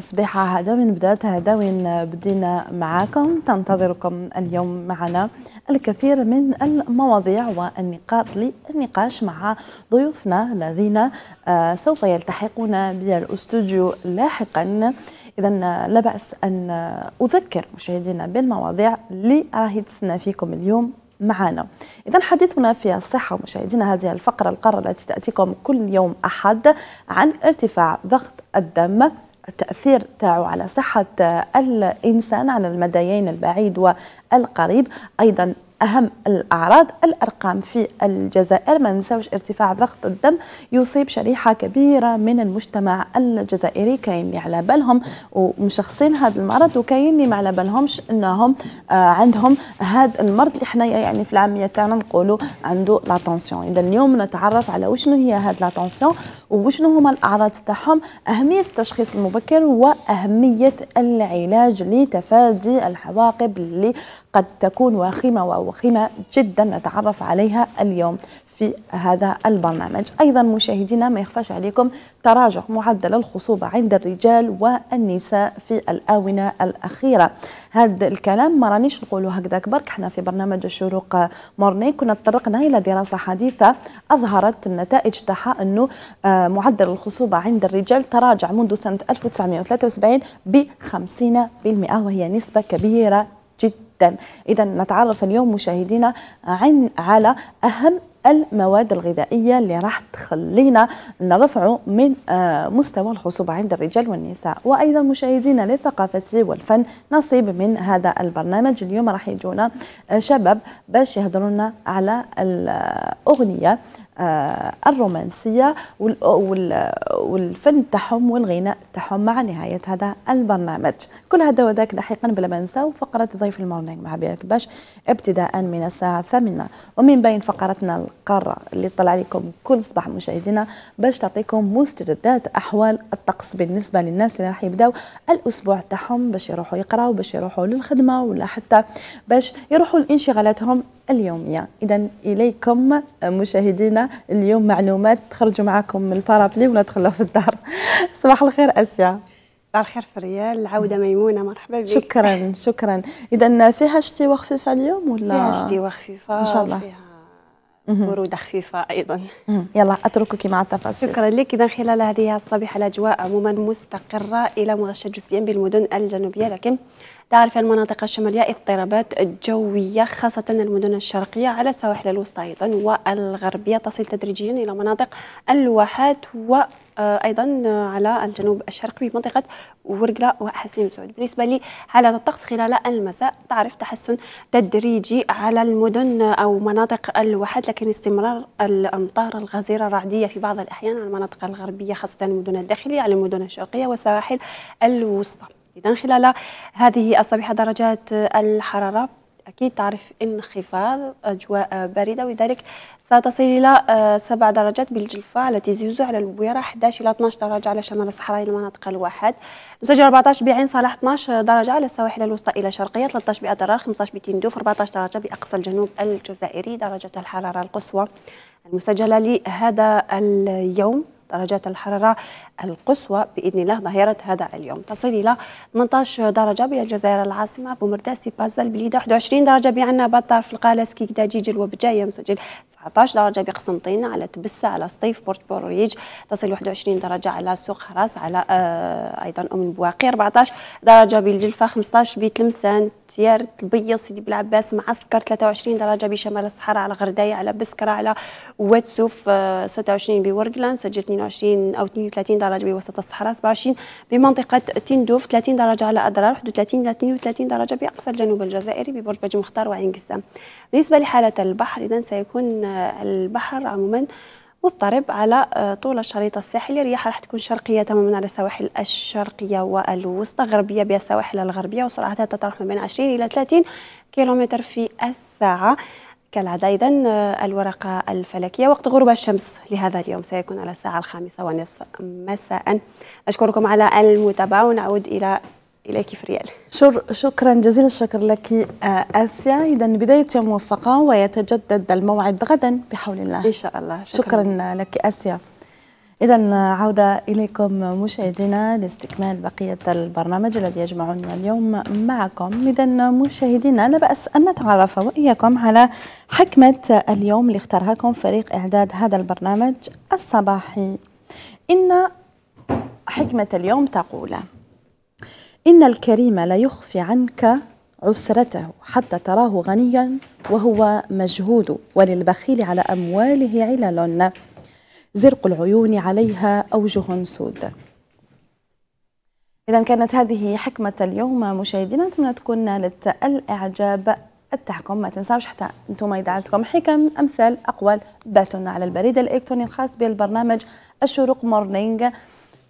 صباح هذا وين بدأت هذا وين بدينا معاكم تنتظركم اليوم معنا الكثير من المواضيع والنقاط للنقاش مع ضيوفنا الذين آه، سوف يلتحقون بالاستوديو لاحقا إذا لا بأس أن أذكر مشاهدينا بالمواضيع اللي راهي تسنى فيكم اليوم معنا إذا حديثنا في الصحة مشاهدينا هذه الفقرة القارة التي تأتيكم كل يوم أحد عن ارتفاع ضغط الدم التأثير تاعو على صحة الإنسان على المديين البعيد والقريب أيضا أهم الأعراض الأرقام في الجزائر ما ننساوش ارتفاع ضغط الدم يصيب شريحة كبيرة من المجتمع الجزائري كاين اللي على بالهم ومشخصين هذا المرض وكاين اللي ما على بالهمش أنهم آه عندهم هذا المرض اللي حنايا يعني في العامية تاعنا نقولوا عنده لاتونسيون إذا اليوم نتعرف على وشنو هي هذا لاتونسيون وشنو هما الأعراض تاعهم أهمية التشخيص المبكر وأهمية العلاج لتفادي العواقب اللي قد تكون وخيمة ووخيمة جدا نتعرف عليها اليوم في هذا البرنامج أيضا مشاهدينا ما يخفاش عليكم تراجع معدل الخصوبة عند الرجال والنساء في الآونة الأخيرة هذا الكلام ما رانيش نقوله هكذاك برك احنا في برنامج الشروق مورني كنا تطرقنا إلى دراسة حديثة أظهرت النتائج تاعها أنه آه، معدل الخصوبة عند الرجال تراجع منذ سنة 1973 ب 50% وهي نسبة كبيرة جدا إذا نتعرف اليوم مشاهدينا عن على أهم المواد الغذائية اللي راح تخلينا نرفعه من آه، مستوى الخصوبة عند الرجال والنساء وأيضا مشاهدينا للثقافة والفن نصيب من هذا البرنامج اليوم راح يجونا آه، شباب باش يهضروا على الأغنية آه، الرومانسية والفن تاعهم والغناء تاعهم مع نهاية هذا البرنامج كل هذا وذاك لاحقا بلا ما نساو فقرة ضيف المورنينغ مع بلا باش ابتداء من الساعة الثامنة ومن بين فقرتنا القارة اللي طلع لكم كل صباح مشاهدينا باش تعطيكم مستجدات أحوال الطقس بالنسبة للناس اللي راح يبداو الأسبوع تاعهم باش يروحوا يقراوا باش يروحوا للخدمة ولا حتى باش يروحوا لانشغالاتهم اليومية إذا إليكم مشاهدينا اليوم معلومات تخرجوا معكم من البارابلي وندخلوا في الدار صباح الخير أسيا صباح الخير فريال العودة ميمونة مرحبا بك شكرا شكرا إذا فيها شتي خفيفة اليوم ولا فيها شتي خفيفة إن شاء الله برودة خفيفة أيضا يلا أتركك مع التفاصيل شكرا لك إذا خلال هذه الصبيحة الأجواء عموما مستقرة إلى مغشى جزئيا بالمدن الجنوبية لكن تعرف المناطق الشمالية اضطرابات جوية خاصة المدن الشرقية على السواحل الوسطى أيضا والغربية تصل تدريجيا إلى مناطق الواحات و ايضا على الجنوب الشرقي بمنطقه ورقله وحسين سعود بالنسبه لحاله الطقس خلال المساء تعرف تحسن تدريجي على المدن او مناطق الواحات لكن استمرار الامطار الغزيره الرعديه في بعض الاحيان على المناطق الغربيه خاصه المدن الداخليه على المدن الشرقيه وسواحل الوسطى تحديدا خلال هذه الصبيحة درجات الحرارة أكيد تعرف انخفاض أجواء باردة ولذلك ستصل إلى 7 آه، درجات بالجلفة التي زيزو على البويرة 11 إلى 12 درجة على شمال الصحراء المناطق الواحد نسجل 14 بعين صالح 12 درجة على السواحل الوسطى إلى شرقية 13 بأدرار 15 بتندوف 14 درجة بأقصى الجنوب الجزائري درجة الحرارة القصوى المسجلة لهذا اليوم درجات الحرارة القصوى بإذن الله ظهيرة هذا اليوم تصل إلى 18 درجة بالجزائر العاصمة بومرداسي بازل البليدة 21 درجة بعنا بطة في القالس كيكدا جيجل وبجاية مسجل 19 درجة بقسنطينة على تبسة على سطيف بورت بوريج تصل 21 درجة على سوق حراس على آه أيضا أم بواقي 14 درجة بالجلفة 15 بتلمسان تيار البيض سيدي بلعباس معسكر 23 درجة بشمال الصحراء على غرداية على بسكرة على واتسوف آه 26 بورقلان سجل 22 أو 32 درجة درجه بوسط الصحراء 27 بمنطقه تندوف 30 درجه على اضرار حدود 30 الى 32 درجه باقصى الجنوب الجزائري ببرج بج مختار وعين قسام بالنسبه لحاله البحر اذا سيكون البحر عموما مضطرب على آه، طول الشريط الساحلي الرياح راح تكون شرقيه تماما على السواحل الشرقيه والوسطى غربيه بالسواحل الغربيه وسرعتها تتراوح ما بين 20 الى 30 كيلومتر في الساعه كالعادة إذا آه، الورقة الفلكية وقت غروب الشمس لهذا اليوم سيكون على الساعة الخامسة ونصف مساء أشكركم على المتابعة ونعود إلى إليك فريال شكرا جزيل الشكر لك آه، آسيا إذا بداية يوم موفقة ويتجدد الموعد غدا بحول الله إن شاء الله شكرا, شكرا لك آسيا إذا عودة إليكم مشاهدينا لاستكمال بقية البرنامج الذي يجمعنا اليوم معكم إذا مشاهدينا لا بأس أن نتعرف وإياكم على حكمة اليوم اللي اختارها لكم فريق إعداد هذا البرنامج الصباحي إن حكمة اليوم تقول إن الكريم لا يخفي عنك عسرته حتى تراه غنيا وهو مجهود وللبخيل على أمواله علل زرق العيون عليها أوجه سود إذا كانت هذه حكمة اليوم مشاهدينا أتمنى تكون نالت الإعجاب التحكم ما تنساوش حتى انتم اذا عندكم حكم امثال اقوال باتون على البريد الالكتروني الخاص بالبرنامج الشروق مورنينغ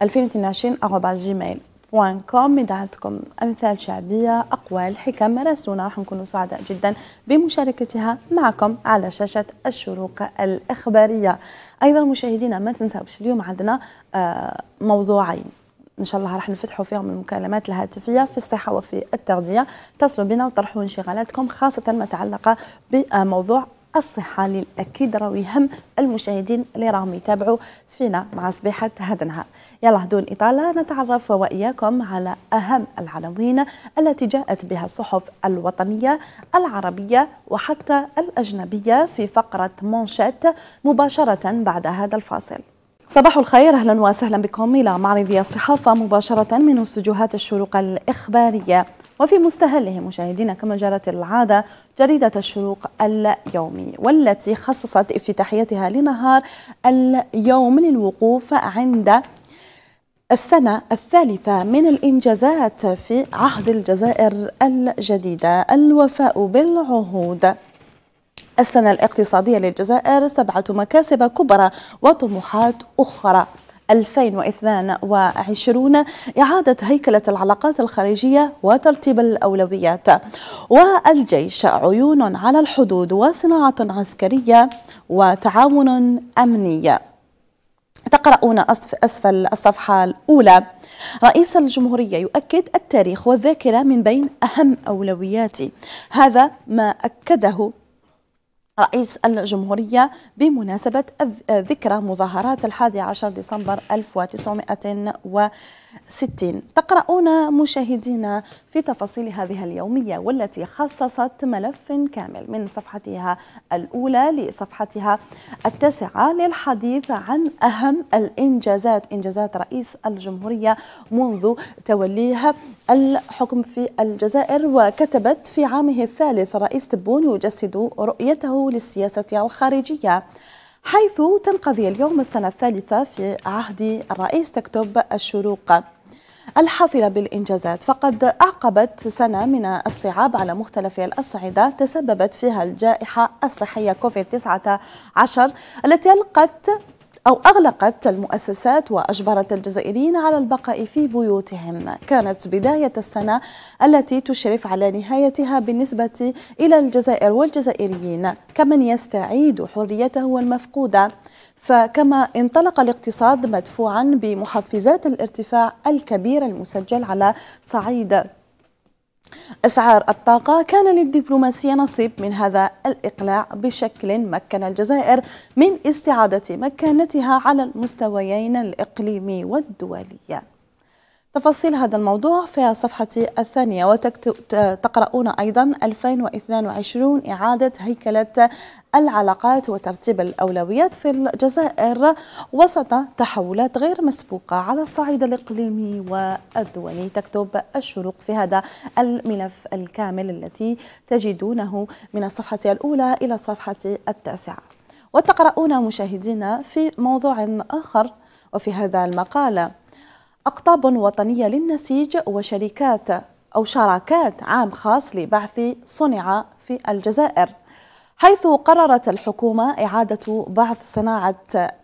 2022 جيميل كوم مدعتكم أمثال شعبية أقوال حكم رسونا راح نكونوا سعداء جدا بمشاركتها معكم على شاشة الشروق الإخبارية أيضا مشاهدينا ما تنساوش اليوم عندنا آه، موضوعين ان شاء الله راح نفتحوا فيهم المكالمات الهاتفيه في الصحه وفي التغذيه اتصلوا بنا وطرحوا انشغالاتكم خاصه ما تعلق بموضوع الصحة للأكيد راهو يهم المشاهدين اللي راهم يتابعوا فينا مع صبيحة هذا النهار يلا دون إطالة نتعرف وإياكم على أهم العناوين التي جاءت بها الصحف الوطنية العربية وحتى الأجنبية في فقرة مونشات مباشرة بعد هذا الفاصل صباح الخير اهلا وسهلا بكم الى معرض الصحافه مباشره من استديوهات الشروق الاخباريه وفي مستهله مشاهدينا كما جرت العادة جريدة الشروق اليومي والتي خصصت افتتاحيتها لنهار اليوم للوقوف عند السنة الثالثة من الإنجازات في عهد الجزائر الجديدة الوفاء بالعهود السنة الاقتصادية للجزائر سبعة مكاسب كبرى وطموحات أخرى 2022 إعادة هيكلة العلاقات الخارجية وترتيب الأولويات والجيش عيون على الحدود وصناعة عسكرية وتعاون أمني تقرؤون أسفل الصفحة الأولى رئيس الجمهورية يؤكد التاريخ والذاكرة من بين أهم أولوياتي هذا ما أكده رئيس الجمهورية بمناسبة ذكرى مظاهرات الحادي عشر ديسمبر 1960 تقرؤون مشاهدينا في تفاصيل هذه اليومية والتي خصصت ملف كامل من صفحتها الأولى لصفحتها التاسعة للحديث عن أهم الإنجازات إنجازات رئيس الجمهورية منذ توليها الحكم في الجزائر وكتبت في عامه الثالث رئيس تبون يجسد رؤيته للسياسة الخارجية حيث تنقضي اليوم السنة الثالثة في عهد الرئيس تكتب الشروق الحافلة بالإنجازات فقد أعقبت سنة من الصعاب على مختلف الأصعدة تسببت فيها الجائحة الصحية كوفيد 19 التي ألقت أو أغلقت المؤسسات وأجبرت الجزائريين على البقاء في بيوتهم كانت بداية السنة التي تشرف على نهايتها بالنسبة إلى الجزائر والجزائريين كمن يستعيد حريته المفقودة فكما انطلق الاقتصاد مدفوعا بمحفزات الارتفاع الكبير المسجل على صعيد أسعار الطاقة كان للدبلوماسية نصيب من هذا الإقلاع بشكل مكن الجزائر من استعادة مكانتها على المستويين الإقليمي والدولي تفاصيل هذا الموضوع في الصفحة الثانية وتقرؤون أيضا 2022 إعادة هيكلة العلاقات وترتيب الأولويات في الجزائر وسط تحولات غير مسبوقة على الصعيد الإقليمي والدولي تكتب الشروق في هذا الملف الكامل التي تجدونه من الصفحة الأولى إلى الصفحة التاسعة وتقرؤون مشاهدينا في موضوع آخر وفي هذا المقال أقطاب وطنية للنسيج وشركات أو شراكات عام خاص لبعث صنع في الجزائر حيث قررت الحكومة إعادة بعث صناعة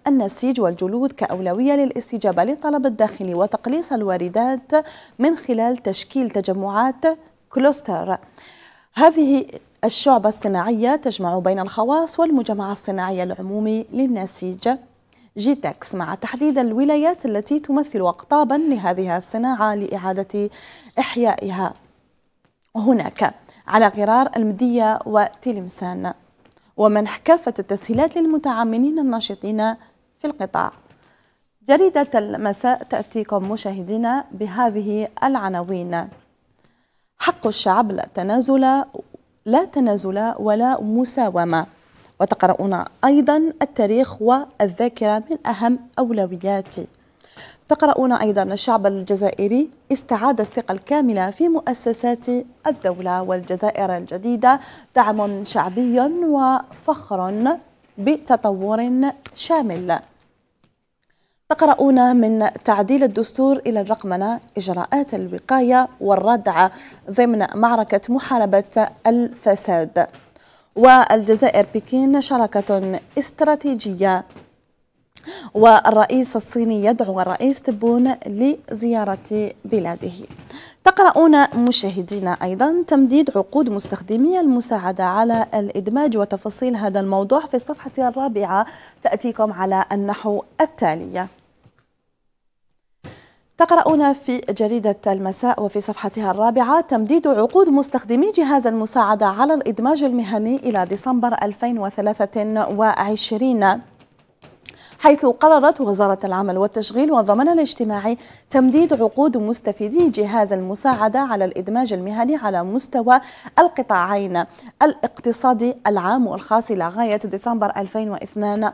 النسيج والجلود كأولوية للاستجابة للطلب الداخلي وتقليص الواردات من خلال تشكيل تجمعات كلوستر هذه الشعبة الصناعية تجمع بين الخواص والمجمع الصناعي العمومي للنسيج جيتكس مع تحديد الولايات التي تمثل أقطابا لهذه الصناعة لإعادة إحيائها هناك على غرار المدية وتلمسان ومنح كافة التسهيلات للمتعاملين الناشطين في القطاع جريدة المساء تأتيكم مشاهدينا بهذه العناوين حق الشعب لا تنازل لا تنازل ولا مساومة وتقرؤون أيضا التاريخ والذاكرة من أهم أولوياتي تقرؤون أيضا الشعب الجزائري استعاد الثقة الكاملة في مؤسسات الدولة والجزائر الجديدة دعم شعبي وفخر بتطور شامل تقرؤون من تعديل الدستور إلى الرقمنة إجراءات الوقاية والردع ضمن معركة محاربة الفساد والجزائر بكين شراكة استراتيجية والرئيس الصيني يدعو الرئيس تبون لزيارة بلاده تقرؤون مشاهدينا أيضا تمديد عقود مستخدمي المساعدة على الإدماج وتفاصيل هذا الموضوع في الصفحة الرابعة تأتيكم على النحو التالي تقرؤون في جريدة المساء وفي صفحتها الرابعة تمديد عقود مستخدمي جهاز المساعدة على الإدماج المهني إلى ديسمبر 2023 حيث قررت وزارة العمل والتشغيل والضمان الاجتماعي تمديد عقود مستفيدي جهاز المساعدة على الإدماج المهني على مستوى القطاعين الاقتصادي العام والخاص إلى غاية ديسمبر 2022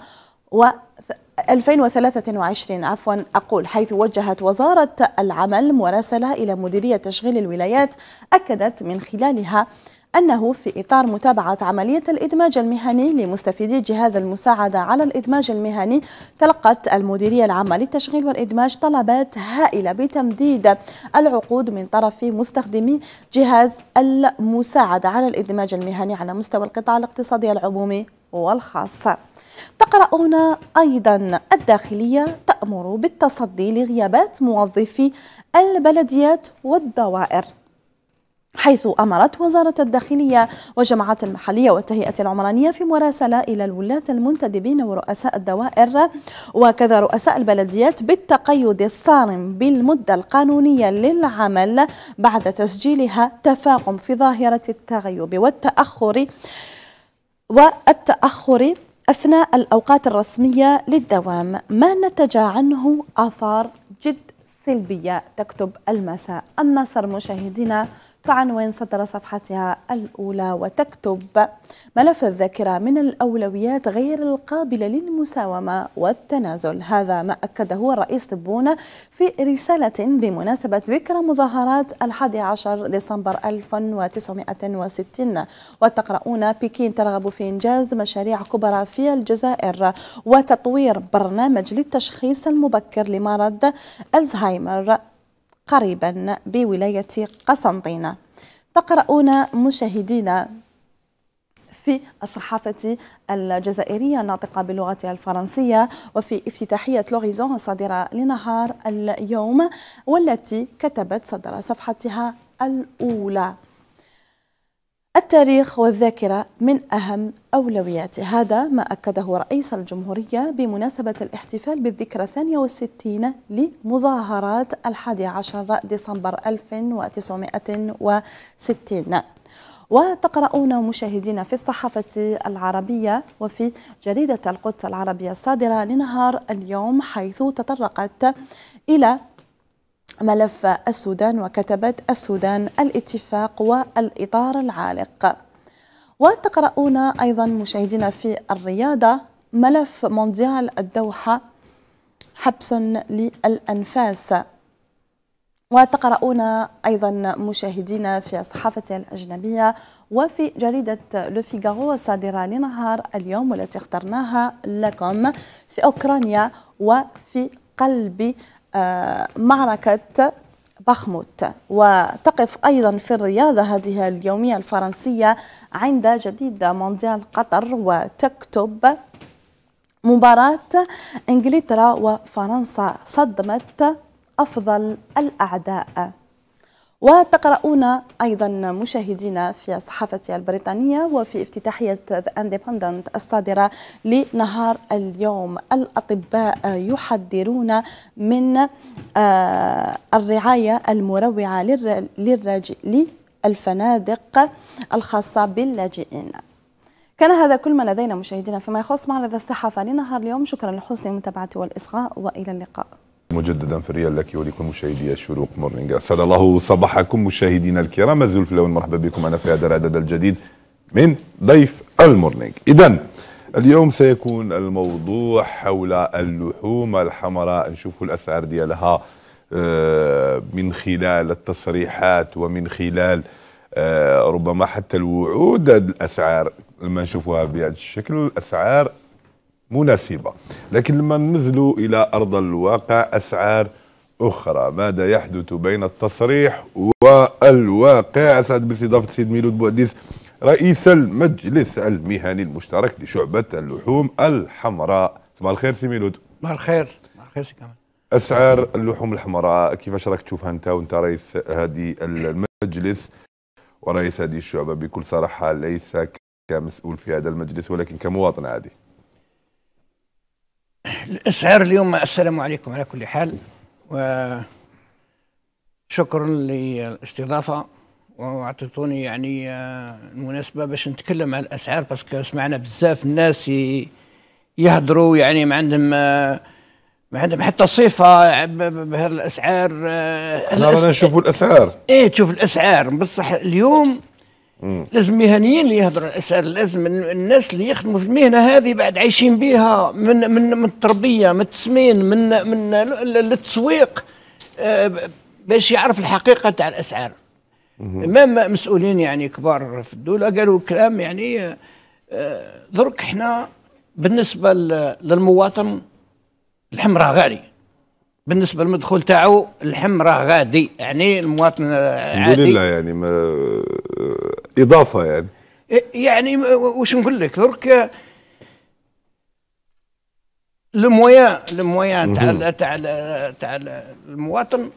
2023 عفوا أقول حيث وجهت وزارة العمل مراسلة إلى مديرية تشغيل الولايات أكدت من خلالها أنه في إطار متابعة عملية الإدماج المهني لمستفيدي جهاز المساعدة على الإدماج المهني تلقت المديرية العامة للتشغيل والإدماج طلبات هائلة بتمديد العقود من طرف مستخدمي جهاز المساعدة على الإدماج المهني على مستوى القطاع الاقتصادي العمومي والخاص تقرؤون أيضا الداخلية تأمر بالتصدي لغيابات موظفي البلديات والدوائر حيث أمرت وزارة الداخلية والجماعات المحلية والتهيئة العمرانية في مراسلة إلى الولاة المنتدبين ورؤساء الدوائر وكذا رؤساء البلديات بالتقيد الصارم بالمدة القانونية للعمل بعد تسجيلها تفاقم في ظاهرة التغيب والتأخر والتأخر أثناء الأوقات الرسمية للدوام ما نتج عنه آثار جد سلبية تكتب المساء النصر مشاهدينا بعنوان صدر صفحتها الأولى وتكتب ملف الذاكرة من الأولويات غير القابلة للمساومة والتنازل هذا ما أكده الرئيس تبون في رسالة بمناسبة ذكرى مظاهرات الحادي عشر ديسمبر 1960 وتقرؤون بكين ترغب في إنجاز مشاريع كبرى في الجزائر وتطوير برنامج للتشخيص المبكر لمرض الزهايمر قريبا بولاية قسنطينة تقرؤون مشاهدينا في الصحافة الجزائرية الناطقة بلغتها الفرنسية وفي افتتاحية لوريزون الصادرة لنهار اليوم والتي كتبت صدر صفحتها الأولى التاريخ والذاكرة من أهم أولوياته هذا ما أكده رئيس الجمهورية بمناسبة الاحتفال بالذكرى الثانية والستين لمظاهرات الحادي عشر ديسمبر 1960 وتقرؤون مشاهدينا في الصحافة العربية وفي جريدة القدس العربية الصادرة لنهار اليوم حيث تطرقت إلى ملف السودان وكتبت السودان الاتفاق والإطار العالق وتقرؤون أيضا مشاهدينا في الرياضة ملف مونديال الدوحة حبس للأنفاس وتقرؤون أيضا مشاهدينا في الصحافة الأجنبية وفي جريدة لو فيغارو الصادرة لنهار اليوم والتي اخترناها لكم في أوكرانيا وفي قلب معركة بخموت وتقف أيضا في الرياضة هذه اليومية الفرنسية عند جديد مونديال قطر وتكتب مباراة إنجلترا وفرنسا صدمت أفضل الأعداء وتقرؤون أيضا مشاهدينا في صحافة البريطانية وفي افتتاحية اندبندنت الصادرة لنهار اليوم الأطباء يحذرون من آه، الرعاية المروعة للفنادق الخاصة باللاجئين كان هذا كل ما لدينا مشاهدينا فيما يخص معرض الصحافة لنهار اليوم شكرا لحسن المتابعة والإصغاء وإلى اللقاء مجددا في الريال لك ولكل مشاهدي الشروق مورنينغ اسعد الله صباحكم مشاهدينا الكرام مازال في الاول مرحبا بكم انا في هذا العدد الجديد من ضيف المورنينغ اذا اليوم سيكون الموضوع حول اللحوم الحمراء نشوف الاسعار ديالها آه، من خلال التصريحات ومن خلال آه، ربما حتى الوعود الاسعار لما نشوفوها بهذا الشكل الاسعار مناسبة لكن لما ننزلوا إلى أرض الواقع أسعار أخرى ماذا يحدث بين التصريح والواقع أسعد باستضافة سيد ميلود بوعديس رئيس المجلس المهني المشترك لشعبة اللحوم الحمراء صباح الخير سي ميلود صباح الخير صباح الخير سي كمال أسعار اللحوم الحمراء كيفاش راك تشوفها أنت وأنت رئيس هذه المجلس ورئيس هذه الشعبة بكل صراحة ليس كمسؤول في هذا المجلس ولكن كمواطن عادي الاسعار اليوم السلام عليكم على كل حال وشكرا للاستضافه واعطيتوني يعني آه، المناسبه باش نتكلم على الاسعار باسكو سمعنا بزاف الناس يهضروا يعني ما عندهم آه، ما عندهم حتى صفه بهذه الاسعار آه، نشوفوا الاسعار ايه تشوف الاسعار بصح اليوم مم. لازم مهنيين اللي يهضروا الاسعار لازم الناس اللي يخدموا في المهنه هذه بعد عايشين بها من من من التربيه من التسمين من من التسويق آه، باش يعرف الحقيقه تاع الاسعار امام مسؤولين يعني كبار في الدوله قالوا كلام يعني آه، درك احنا بالنسبه للمواطن اللحم راه غالي بالنسبه للمدخول تاعو اللحم راه غادي يعني المواطن عادي الحمد لله يعني ما اضافه يعني إيه، يعني واش نقول لك درك الموايا الموايا تاع تاع تاع المواطن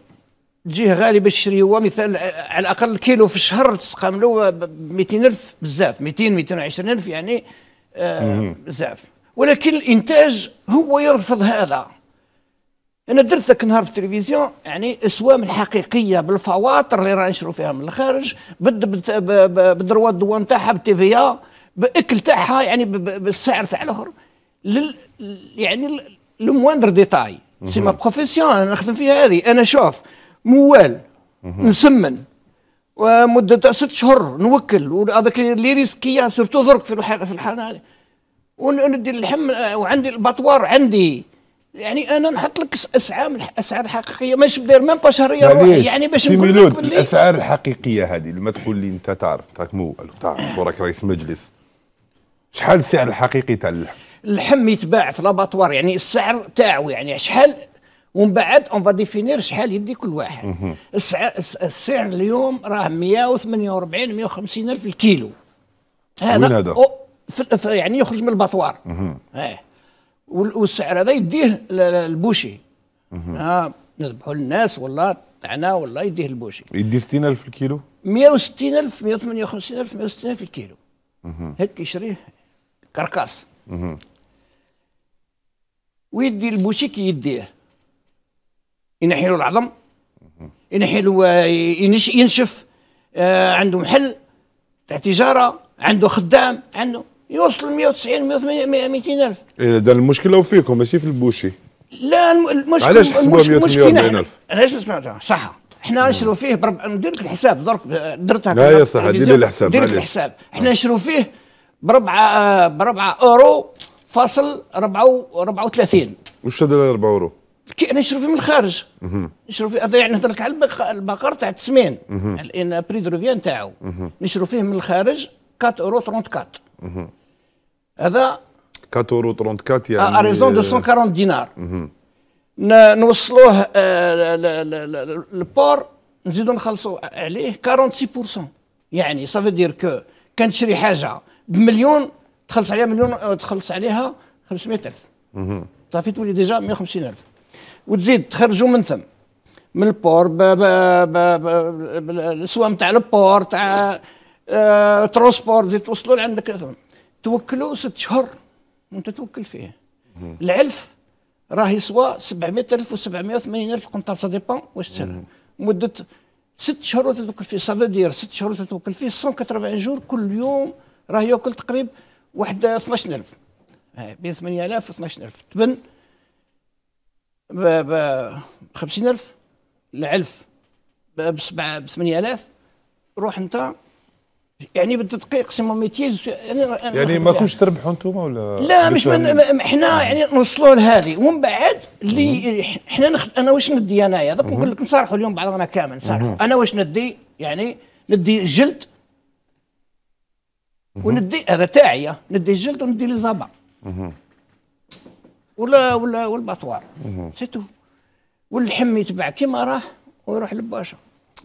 تجيه غالي باش يشري هو مثال على الاقل كيلو في الشهر تسقام له ب 200000 بزاف 200 220000 يعني آه بزاف ولكن الانتاج هو يرفض هذا انا درت ذاك النهار في التلفزيون يعني اسوام الحقيقيه بالفواطر اللي راه نشرو فيها من الخارج بدروا الدوام تاعها بالتيفيا باكل تاعها يعني بالسعر تاع الاخر لل يعني لو مواندر ديتاي سي ما بروفيسيون انا نخدم فيها هذه انا شوف موال mhm. نسمن ومدة ست شهور نوكل وهذاك لي ريسكيا سورتو درك في الحاله في الحاله هذه وندي اللحم وعندي البطوار عندي يعني انا نحط لك اسعار اسعار حقيقيه ماشي بدير ميم با شهريه روحي يعني باش نقول لك الاسعار الحقيقيه هذه لما تقول لي انت تعرف راك مو تعرف وراك رئيس مجلس شحال السعر الحقيقي تاع اللحم؟ اللحم يتباع في لاباتوار يعني السعر تاعو يعني شحال ومن بعد اون فا ديفينير شحال يدي كل واحد السعر السعر اليوم راه 148 150 الف الكيلو هذا وين هذا؟ يعني يخرج من البطوار والسعر هذا يديه البوشي نذبحوا للناس والله طعنا والله يديه البوشي يدي 60000 الكيلو 160000 158000 160000 الكيلو هيك يشريه كركاس ويدي البوشي كي يديه ينحي له العظم ينحي له آه، ينشف آه، عنده محل تاع تجاره عنده خدام عنده يوصل 190 180 200000 إيه ده المشكله وفيكم ماشي في البوشي لا المشكل علاش حسبوها 180 علاش سمعتها صح احنا نشرو فيه برب... ندير لك الحساب درك درتها لا يا صح دير لي الحساب دير لك الحساب آه. احنا نشرو فيه بربعة آه، بربعة اورو فاصل 34 وش هذا 4 اورو؟ كي نشرو فيه من الخارج نشرو فيه يعني نهضر لك على البقر تاع التسمين الان بري تاعو نشرو فيه من الخارج 4 اورو 34 هذا 4 اورو 34 يعني اريزون 240 دينار نوصلوه للبور نزيدو نخلصو عليه 46% يعني سافي دير كو كان تشري حاجه بمليون تخلص عليها مليون تخلص عليها 500000 صافي تولي ديجا 150000 وتزيد تخرجوا من ثم من البور السوام تاع البور تاع ترونسبور تزيد توصلوا لعندك توكلوا ست شهور وانت توكل فيه العلف راه يسوى 700000 و 780000 قنطار سا ديبون واش تسال مده ست شهور وتتوكل فيه سافو دير ست شهور وتتوكل فيه 180 جور كل يوم راه ياكل تقريبا واحد 12000 بين 8000 و 12000 تبن ب 50000 العلف ب 8000 روح انت يعني بالتدقيق سي مون ميتي يعني ما كنتش يعني. تربحوا انتم ولا لا مش من حنا نعم. يعني نوصلوا لهذه ومن بعد اللي حنا نخد انا واش ندي انايا دوك نقول لك نصارحوا اليوم بعضنا كامل نصارحوا انا واش ندي يعني ندي جلد وندي هذا تاعي ندي الجلد وندي لي زابا ولا ولا والبطوار سيتو واللحم يتبع كيما راه ويروح للباشا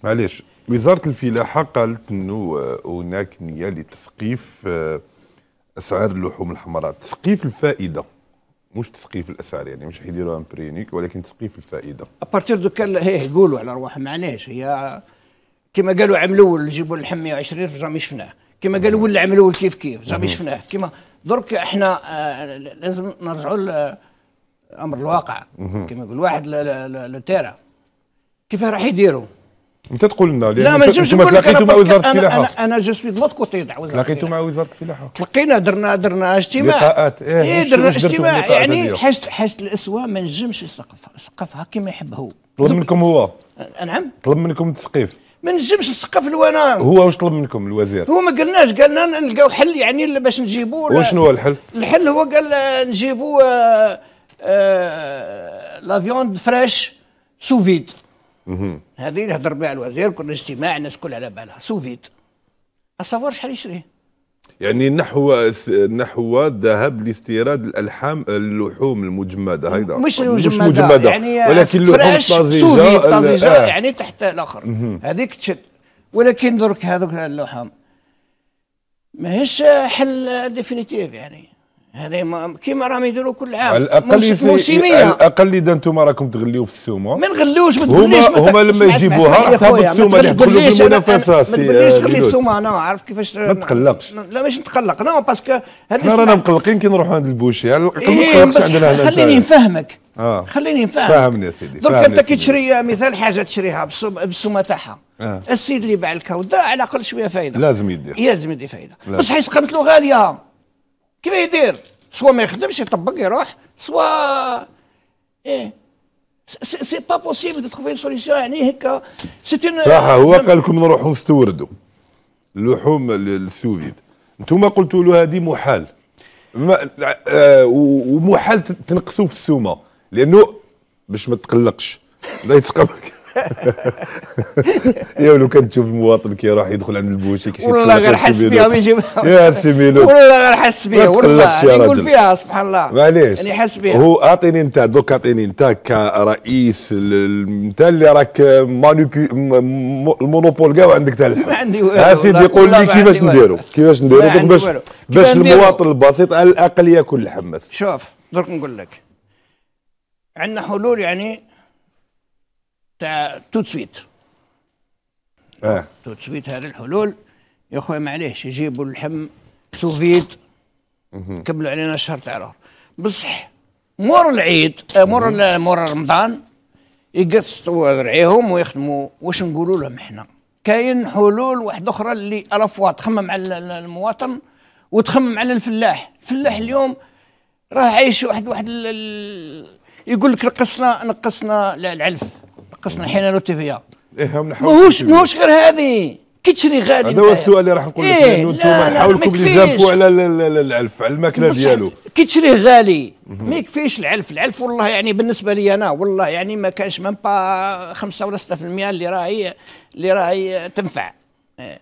معليش وزارة الفلاحة قالت أنه آه، هناك نية لتثقيف آه، أسعار اللحوم الحمراء تثقيف الفائدة مش تثقيف الاسعار يعني مش حيديروها برينيك ولكن تثقيف الفائده ابارتير دو كان هيه قولوا على رواحهم معليش هي كما قالوا عملوا الاول جيبوا اللحم 120 جامي شفناه كما قالوا ولا عملوا الاول كيف كيف جامي شفناه كما درك احنا آه، لازم نرجعوا لامر الواقع كما يقول واحد لو تيرا كيف راح يديروا انت تقول لنا لا ما نجمش نقول لك مع وزاره الفلاحه انا انا جو سوي دو كوتي تاع وزاره مع وزاره الفلاحه تلقينا درنا درنا اجتماع لقاءات ايه, إيه درنا اجتماع يعني حاجه حاجه الاسوا ما نجمش يسقفها يسقفها كما يحب هو طلب منكم هو نعم طلب منكم التسقيف ما نجمش نسقف انا هو واش طلب منكم الوزير هو ما قلناش قالنا نلقاو حل يعني باش نجيبوا وشنو هو الحل الحل هو قال نجيبوا آه، آه، لا فيوند فريش سوفيد هذه اللي هضر بها الوزير كل اجتماع الناس الكل على بالها سوفيت الصفور شحال يشريه يعني نحو نحو ذهب لاستيراد الالحام اللحوم المجمده هكذا مش, مش مجمده يعني ولكن اللحوم الطازجه طازجه آه. يعني تحت الاخر هذيك تشد ولكن درك هذوك اللحوم ماهيش حل ديفينيتيف يعني هذه كيما راهم يديروا كل عام الاقل موسميه الاقل اذا انتم راكم تغليو في الثومه ما نغلوش ما تغليش هما لما يجيبوها تهبط الثومه اللي يدخلوا بالمنافسه ما تقوليش غلي الثومه انا عارف كيفاش ما تقلقش لا ماشي نتقلق نو باسكو حنا رانا مقلقين كي نروحوا عند البوشي على الاقل ما تقلقش عندنا هنا خليني نفهمك آه. خليني نفهم فهمني يا سيدي درك انت كي تشري مثال حاجه تشريها بالسومه تاعها آه. السيد اللي باع الكاو على الاقل شويه فايده لازم يدير لازم يدي فايده بصح قيمته غاليه كيف يدير سوا ما يخدمش يطبق يروح سوا ايه سي با بوسيبل دو سوليسيون يعني هكا سيتي صح هو قال لكم نروحوا نستوردوا اللحوم السوفيت انتم قلتوا له هذه محال ما آه، ومحال تنقصوا في السومه لانه باش ما تقلقش الله يتقبل يا ولو كان تشوف المواطن كيروح يدخل عند البوشي كيشوف والله غير حس بها من يا سي ميلو والله غير حس بها والله يقول فيها سبحان الله معليش يعني حس بها هو اعطيني انت دوك اعطيني انت كرئيس انت اللي راك المونوبول كاع عندك تاع الحق ما عندي والو سيدي قول لي كيفاش نديرو كيفاش نديرو باش باش المواطن البسيط على الاقل ياكل الحماس شوف درك نقول لك عندنا حلول يعني تاع تو سويت اه تو سويت هذه الحلول يا خويا معليش يجيبوا اللحم سوفيت كملوا علينا الشهر تاع روح بصح مور العيد آه، مور مور رمضان يقصوا رعيهم ويخدموا واش نقولوا لهم احنا كاين حلول واحده اخرى اللي الافوا تخمم على المواطن وتخمم على الفلاح الفلاح اليوم راه عايش واحد واحد يقول لك نقصنا نقصنا العلف قصنا حين لو تي في ايه ماهوش ماهوش غير هذه كي تشري غالي هذا هو السؤال اللي راح نقول لك إيه؟ لانه انتم حاولكم اللي جابكوا على العلف على الماكله ديالو كي تشريه غالي ما يكفيش العلف العلف والله يعني بالنسبه لي انا والله يعني ما كانش من با 5 ولا 6% اللي راهي اللي راهي تنفع إيه.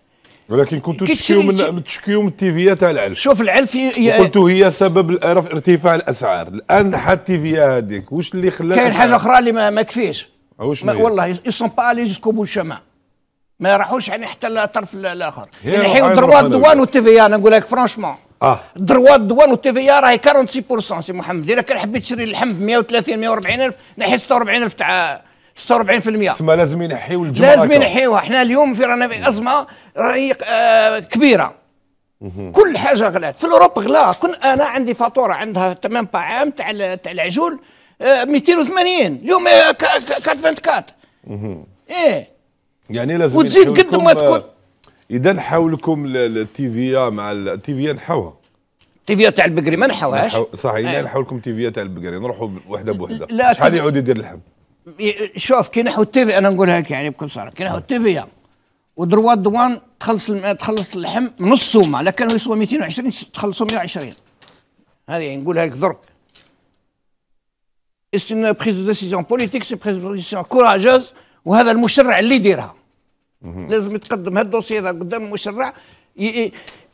ولكن كنتوا تشكيو من تشكيو من التيفيا تاع العلف شوف العلف قلتوا هي سبب ارتفاع الاسعار الان حتى التيفيا هذيك واش اللي خلاك كاين حاجه اخرى اللي ما, ما كفيش ما والله يسون با الي جوسكو بو bout ما راحوش يعني حتى الطرف الاخر يعني حيو دروا الدوان والتي انا نقول لك فرانشمون اه دروا الدوان والتي في راهي 46% سي محمد اذا كان حبيت تشري اللحم ب 130 140 الف نحي 46 الف تاع 46% تسمى لازم ينحيو الجمعه لازم ينحيوها احنا اليوم في رانا في ازمه راهي آه كبيره كل حاجه غلات في الاوروب غلا كن انا عندي فاتوره عندها تمام عام تاع تاع العجول 280 اليوم 24 آه، ايه يعني لازم وتزيد قد ما آه، تكون اذا نحاولكم التي فيا مع التي نحوها نحاوها فيا تاع البقري ما نحاوهاش صح اذا نحاولكم إيه. تي فيا تاع البقري نروحوا وحده بوحده شحال يعود يدير اللحم إيه، شوف كي نحو التي انا نقولها لك يعني بكل صراحه كي نحو التي فيا ودروا دوان تخلص تخلص اللحم نص سومه لكن كان يسوى 220 تخلصوا 120 هذه نقولها لك درك C'est une prise de décision politique, c'est une prise de décision courageuse وهذا المشرع اللي يديرها لازم يتقدم هذا الدوسي هذا قدام المشرع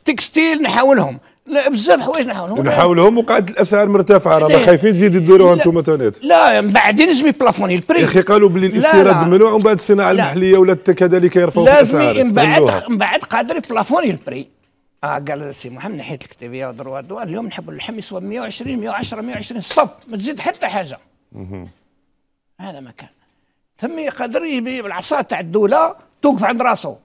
تكستيل نحاولهم لا بزاف حوايج نحاولهم يعني نحاولهم وقعد الاسعار مرتفعه راه إيه. خايفين تزيد تديروها انتم تونات لا من بعدين لازم يبلافوني البري يا اخي قالوا باللي الاستيراد ممنوع ومن بعد الصناعه المحليه ولا كذلك يرفعوا الاسعار لازم من بعد من بعد قادر يبلافوني البري اه قال سي محمد ناحيه الكتابيه ودروا اليوم نحب اللحم يسوى 120 110 120 صب ما تزيد حتى حاجه هذا ما كان ثم يقدر بالعصا تاع الدوله توقف عند راسه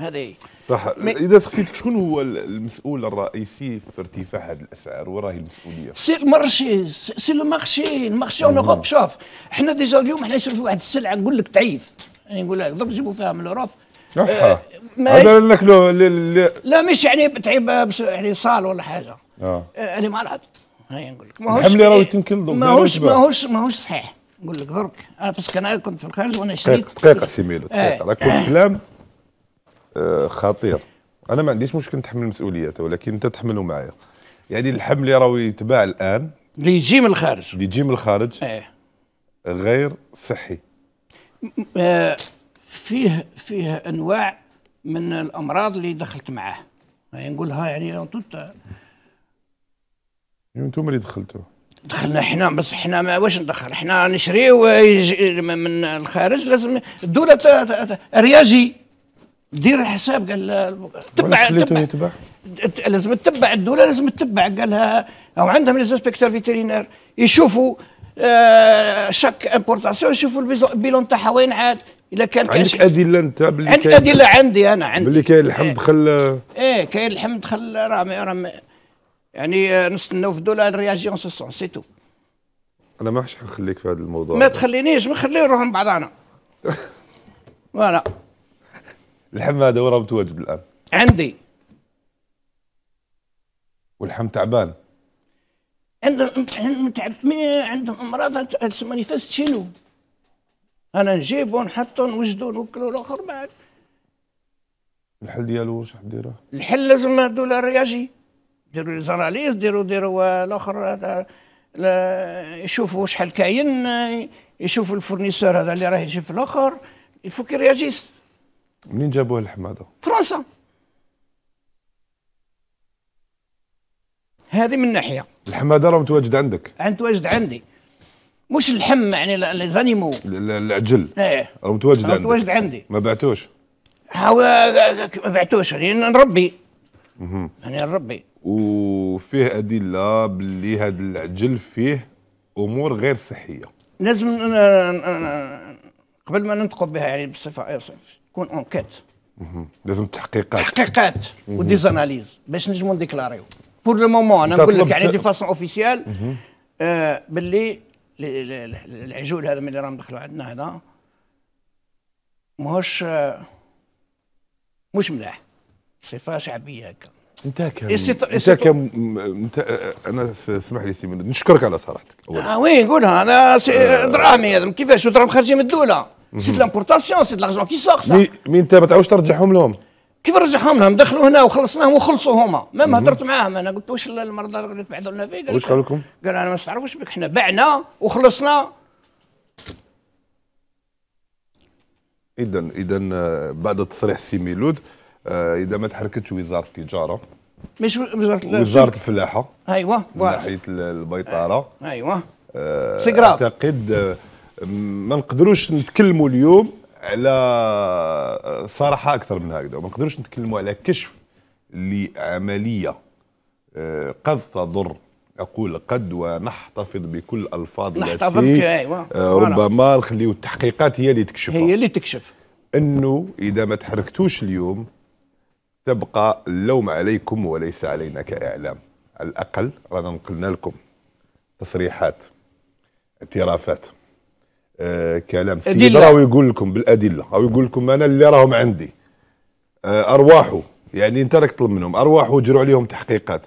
هذه صح اذا سقسيتك شكون هو المسؤول الرئيسي في ارتفاع هذه الاسعار وراهي المسؤوليه سي المارشي سي لو مارشي المارشي اون اوروب شوف احنا ديجا اليوم احنا نشوف واحد السلعه نقول لك تعيف يعني نقول لك درك جيبوا فيها من اوروب آه هذا لك لا مش يعني تعيب يعني صال ولا حاجه اه, آه، انا ما نعرف هيا نقول لك ماهوش الحمله إيه، راهو تنكل ماهوش ماهوش ماهوش صحيح نقول لك درك آه، انا باسكو انا كنت في الخارج وانا شريت دقيقه سي ميلو دقيقه راك إيه. كلام آه، خطير انا ما عنديش مشكل نتحمل المسؤوليات ولكن انت تحمله معايا يعني الحمل اللي راهو يتباع الان اللي يجي من الخارج اللي يجي من الخارج ايه غير صحي آه، فيه فيه انواع من الامراض اللي دخلت معاه نقولها يعني, يعني يعني انتم اللي دخلتوه دخلنا احنا بس احنا ما واش ندخل احنا نشريو من الخارج لازم الدوله رياجي دير الحساب قال تبع تبع لازم تتبع الدوله لازم تتبع قالها او عندهم لي فيترينير يشوفوا شك آه، شاك امبورتاسيون يشوفوا البيلون تاعها وين عاد اذا كان عندك ادله انت عندي ادله عندي انا عندي باللي كاين الحمد دخل إيه. ايه كاين الحمد دخل راه راه يعني آه، نستناو في دولا رياجيون سو سون سي تو انا ما حش نخليك في هذا الموضوع ما تخلينيش ما نخليه نروح بعضنا فوالا اللحم هذا وراه متواجد الان عندي والحم تعبان عندهم متعب عندهم امراض مانيفست شنو انا نجيبو نحطو نوجدو نوكلو الاخر بعد الحل ديالو واش حديره الحل لازم دولار رياجي ديروا زراليز ديروا ديروا الاخر يشوفوا شحال كاين يشوفوا الفورنيسور هذا اللي راه يجي في الاخر يفك كي رياجيس منين جابوه الحماده فرنسا هذه من ناحيه الحماده راه متواجد عندك عند اه، متواجد عندي مش اللحم يعني لي زانيمو العجل ايه راه متواجد عندي متواجد عندي ما بعتوش ما بعتوش يعني نربي اها يعني نربي وفيه ادله باللي هذا العجل فيه امور غير صحيه لازم قبل ما ننطقوا بها يعني بصفه تكون اونكيت لازم تحقيقات تحقيقات وديزاناليز باش نجمو نديكلاريو بور لو مومون انا نقول لك يعني دي فاسون اوفيسيال آه باللي العجول هذا اللي راهم دخلوا عندنا هذا ماهوش آه، مش ملاح صفه شعبيه هكا انت كم استط... انت كم انت انا اسمح لي سي منود نشكرك على صراحتك آه وين قولها انا سي... آه... دراهمي كيفاش دراهم خارجين من الدوله سي لامبورتاسيون سي لارجون كي سوغ مي... مي انت ما تعاودش ترجعهم لهم كيف رجعهم لهم دخلوا هنا وخلصناهم وخلصوا هما ما هضرت معاهم انا قلت واش المرضى اللي تبعثوا لنا فيه واش قال لكم؟ قال انا ما تعرفوش بك احنا بعنا وخلصنا اذا اذا آه، بعد تصريح سي ميلود آه، اذا ما تحركتش وزاره التجاره مش وزاره وزاره الفلاحه ايوه ناحيه البيطاره ايوه, أيوة. أه اعتقد آه، ما نقدروش نتكلموا اليوم على آه، صراحه اكثر من هكذا ما نقدروش نتكلموا على كشف لعمليه قد تضر اقول قد ونحتفظ بكل الفاظ نحتفظ ايوه ربما نخليو التحقيقات هي اللي تكشف هي اللي تكشف انه اذا ما تحركتوش اليوم تبقى اللوم عليكم وليس علينا كإعلام على الأقل رانا نقلنا لكم تصريحات اعترافات آه كلام سيد راهو يقول لكم بالأدلة أو يقول لكم أنا اللي راهم عندي آه أرواحه يعني أنت راك تطلب منهم أرواحه جروا عليهم تحقيقات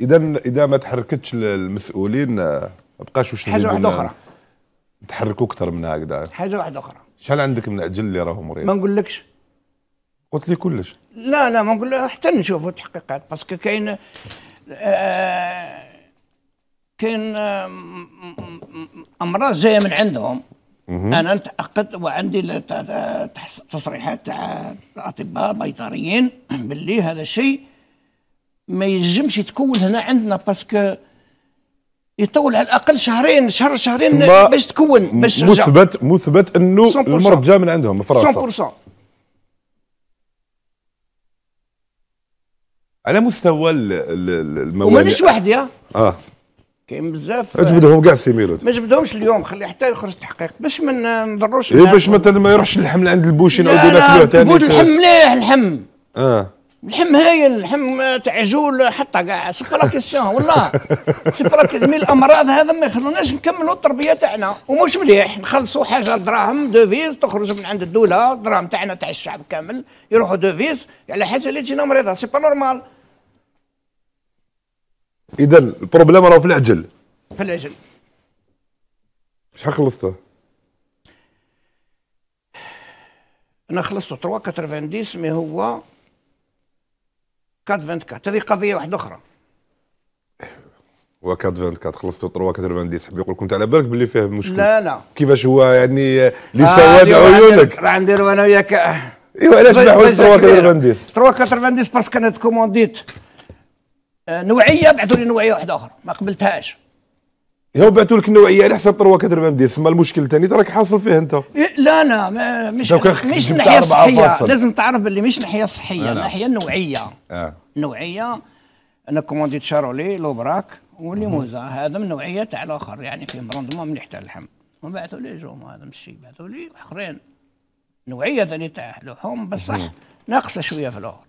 إذا إذا ما تحركتش المسؤولين آه، ما بقاش واش حاجة واحدة أخرى تحركوا أكثر من هكذا حاجة واحدة أخرى شحال عندك من أجل اللي راهم مريض ما نقولكش قلت لي كلش لا لا ما نقول حتى نشوفوا تحقيقات باسكو كاين آه، كاين آه، امراض جايه من عندهم مم. انا نتاكد وعندي تصريحات تاع الاطباء بيطريين باللي هذا الشيء ما ينجمش يتكون هنا عندنا باسكو يطول على الاقل شهرين شهر شهرين باش تكون باش مثبت مثبت انه المرض جا من عندهم من فرنسا 100% على مستوى الموانئ ومانيش وحدي اه كاين بزاف جبدهم كاع السيميلوت ما جبدهمش اليوم خلي حتى يخرج تحقيق باش ما نضروش إيه باش مثلا ما يروحش اللحم عند البوشين او ياكلوه ثاني اللحم مليح اللحم اه اللحم هايل اللحم تعجول حطه كاع سي با كيسيون والله سي با من الامراض هذا ما يخلوناش نكملوا التربيه تاعنا ومش مليح نخلصوا حاجه دراهم دوفيز تخرج من عند الدوله دراهم تاعنا تاع الشعب كامل يروحوا دوفيز على حاجه اللي تجينا مريضه سي با نورمال اذا البروبليم راه في العجل في العجل شحال خلصته؟ انا خلصته 390 مي هو 424 هذه قضيه واحده اخرى و 424 خلصته 390 حبي يقول كنت على بالك باللي فيه مشكل لا لا كيفاش هو يعني لسواد آه عيونك راه نديرو انا وياك ايوا علاش ما حولت 390 390 باسكو انا تكومونديت آه، نوعيه بعثوا لي نوعيه واحده اخرى ما قبلتهاش إيه، هو بعثوا لك النوعيه على حساب 390 ثم المشكل الثاني تراك حاصل فيه انت إيه، لا لا مش مش الناحيه الصحيه لازم تعرف اللي مش الناحيه الصحيه الناحيه النوعيه آه. النوعيه انا كومونديت شارولي لوبراك وليموزا هذا من نوعيه تاع الاخر يعني فيه روندمون مليح تاع اللحم وبعثوا لي جوم هذا مش بعثوا لي اخرين نوعيه ثاني تاع لحوم بصح ناقصه شويه في الاخر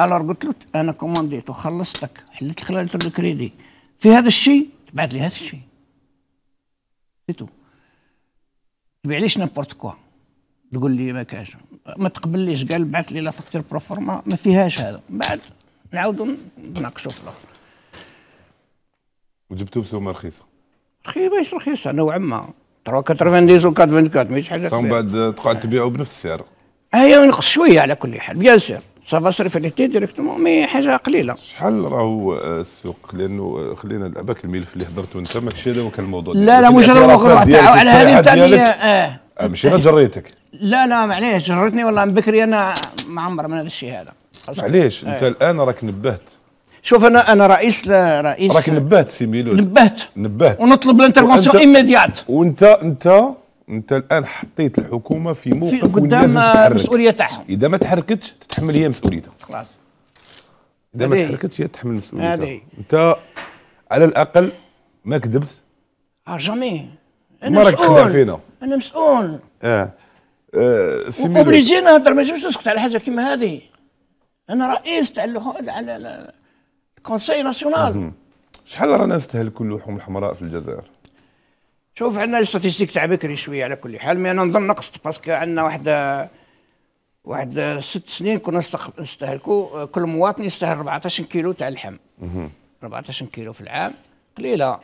الور قلت له انا كومانديت وخلصتك حليت خلال الكريدي في هذا الشيء تبعت لي هذا الشيء سيتو تبيع ليش نيمبورت كوا تقول لي ما كاش ما تقبليش قال بعث لي لا فاكتور بروفورما ما فيهاش هذا بعد نعاودوا نناقشوا في الاخر وجبتو بسوم رخيصه رخيصه ماشي رخيصه نوعا ما 390 و 94 ماشي حاجه ثم بعد تقعد تبيعوا بنفس السعر هي ينقص شويه على كل حال بيان سير سافا صرف ليتي ديريكتومون مي حاجه قليله شحال راهو السوق لانه خلينا باك الملف اللي هضرته انت ماكش كان الموضوع لا لا مش هذا على هذه اه, آه، ماشي غير جريتك لا لا معليش جرتني والله من بكري انا معمر من هذا الشيء هذا معليش آه. انت الان راك نبهت شوف انا انا رئيس رئيس راك نبهت سي ميلود نبهت نبهت ونطلب الانترفونسيون ايميديات وانت انت انت الان حطيت الحكومه في موقف في قدام المسؤوليه تاعهم اذا ما تحركتش تتحمل هي مسؤوليتها خلاص اذا ما تحركتش هي تتحمل مسؤوليتها انت على الاقل ما كذبت آه، جامي انا مسؤول فينا انا مسؤول اه, آه اوبليجي نهضر ما نجمش نسكت على حاجه كيما هذه انا رئيس تاع على الكونسي ناسيونال شحال رانا نستهلكوا اللحوم الحمراء في الجزائر شوف عندنا الاستاتيستيك تاع بكري شويه على كل حال مي انا نظن نقصت باسكو عندنا واحد واحد ست سنين كنا نستهلكوا كل مواطن يستهلك 14 كيلو تاع اللحم 14 كيلو في العام قليله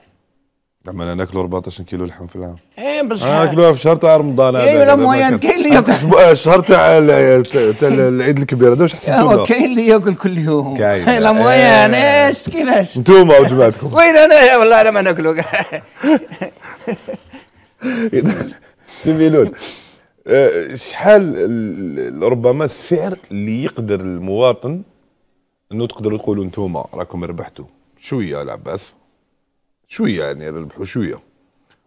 لما ناكلوا 14 كيلو لحم في العام اي بصح آه، ناكلوها في شهر تاع رمضان هذا اي لا موين يعني، كاين اللي ياكل الشهر آه، تاع تاع العيد الكبير هذا واش حسبتوا كاين اللي ياكل كل يوم كاين إيه، لا موين يعني، آه. إيه، كيفاش انتوما وجماعتكم وين انا والله انا ما ناكلو سي ميلود آه، شحال ربما السعر اللي يقدر المواطن انه تقدروا تقولوا انتوما راكم ربحتوا شويه العباس شويه يعني ربحوا شويه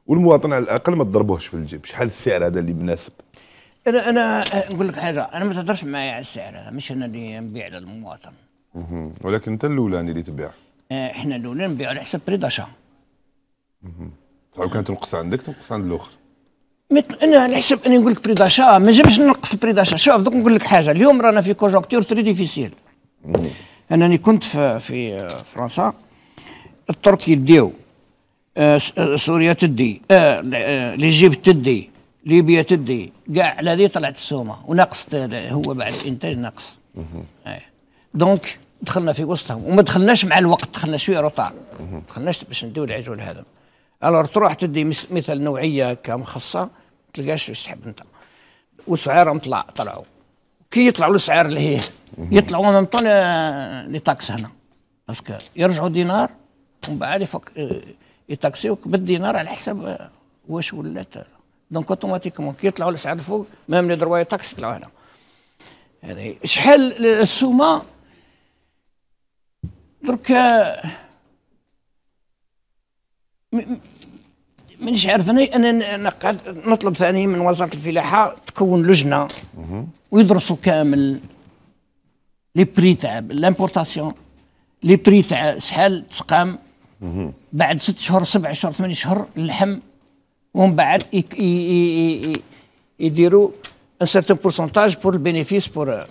والمواطن على الاقل ما تضربوهش في الجيب شحال السعر هذا اللي مناسب انا انا نقول لك حاجه انا ما تهضرش معايا على السعر هذا مش انا اللي نبيع للمواطن ولكن انت الاولاني يعني اللي تبيع آه، احنا الاولاني نبيع على حسب بريد اشا طبعا كانت تنقص عندك تنقص عند الاخر انا على حسب نقول لك بري داشا آه، ما نجمش ننقص بري داشا شوف دوك نقول لك حاجه اليوم رانا في كونجونكتور تري ديفيسيل انني كنت في, في آه، فرنسا الترك يديو آه، سوريا تدي ليجيب تدي ليبيا تدي كاع على طلعت السومه ونقص هو بعد الانتاج نقص إيه. دونك دخلنا في وسطهم وما دخلناش مع الوقت دخلنا شويه روطار دخلناش باش نديو العجول هذا الور تروح تدي مثل نوعيه ما تلقاش يسحب انت وسعارهم طلع طلعوا كي يطلعوا الاسعار اللي هي يطلعوا ميم طون لي تاكس هنا باسكو يرجعوا دينار ومن بعد يفك اه، يتاكسيوك بالدينار على حساب اه، واش ولات دونك اوتوماتيكمون كي يطلعوا الاسعار الفوق ميم لي دروا تاكس يطلعوا هنا يعني شحال السومه درك مانيش عارف انا انا نطلب ثاني من وزاره الفلاحه تكون لجنه ويدرسوا كامل لي بري تاع لامبورتاسيون لي بري تاع شحال تسقام بعد ست شهور سبع شهور ثمان شهور اللحم ومن بعد يديروا ان سارتون بورسونتاج بور البينيفيس بور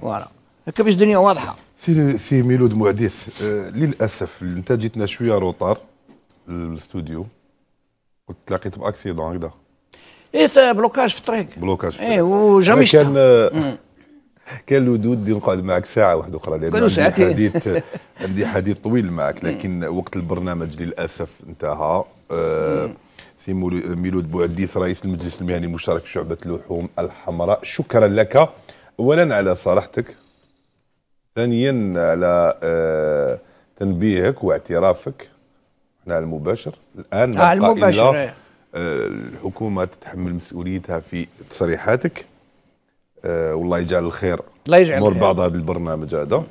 فوالا هكا باش الدنيا واضحه سي سي ميلود معديس آه للاسف انت جيتنا شويه روطار للاستوديو كنت تلاقيت باكسيدون هكذا ايه بلوكاج في الطريق بلوكاج في الطريق ايه وجامي كان كان الودود دي نقعد معك ساعه واحده اخرى لان عندي ساعتين. حديث عندي حديث طويل معك لكن وقت البرنامج للاسف انتهى آه سي ميلود بوعديس رئيس المجلس المهني المشترك شعبه اللحوم الحمراء شكرا لك اولا على صراحتك ثانيا على آه تنبيهك واعترافك على المباشر الان آه المباشر إيه. آه، الحكومه تتحمل مسؤوليتها في تصريحاتك أه والله يجعل الخير الله يجعل مر بعض هذا البرنامج هذا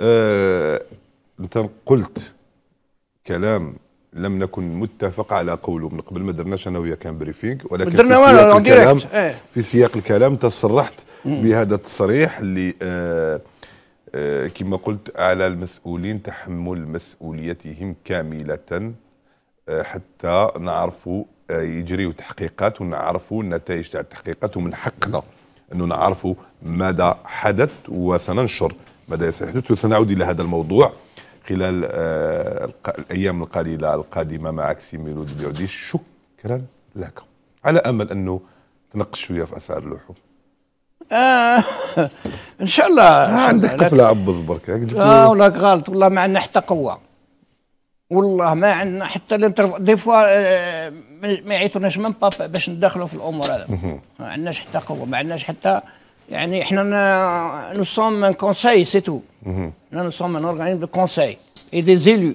أه انت قلت كلام لم نكن متفق على قوله من قبل ما درناش انا وياك كان بريفينغ ولكن إيه. في سياق الكلام في سياق الكلام تصرحت بهذا التصريح اللي آه آه، كما قلت على المسؤولين تحمل مسؤوليتهم كاملة آه، حتى نعرفوا آه، يجريوا تحقيقات ونعرفوا النتائج تاع التحقيقات ومن حقنا انه نعرفوا ماذا حدث وسننشر ماذا سيحدث وسنعود الى هذا الموضوع خلال الايام القليله القادمه معك سي ميلود شكرا لك على امل انه تناقش شويه في اسعار اللحوم آه ان شاء الله عندك قفله عبز برك اه والله غلط والله ما عندنا حتى قوه والله ما عندنا حتى الانترف... دي فوا آه، ما يعيطوناش من بابا باش ندخلوا في الامور هذا ما عندناش حتى قوه ما عندناش حتى يعني احنا نو سوم ان كونساي سي تو نو سوم ان اورغانيزم دو كونساي اي دي زيلو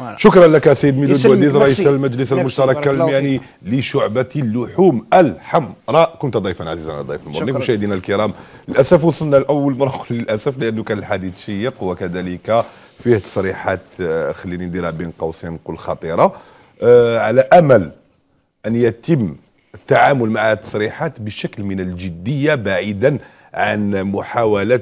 ولا. شكرا لك سيد ميلود وديز رئيس المجلس المشترك المياني لشعبة اللحوم الحمراء كنت ضيفا عزيزا على ضيف المغرب مشاهدينا الكرام للأسف وصلنا لأول مرة للأسف لأنه كان الحديث شيق وكذلك فيه تصريحات آه، خليني نديرها بين قوسين نقول خطيرة آه، على أمل أن يتم التعامل مع التصريحات بشكل من الجدية بعيدا عن محاولة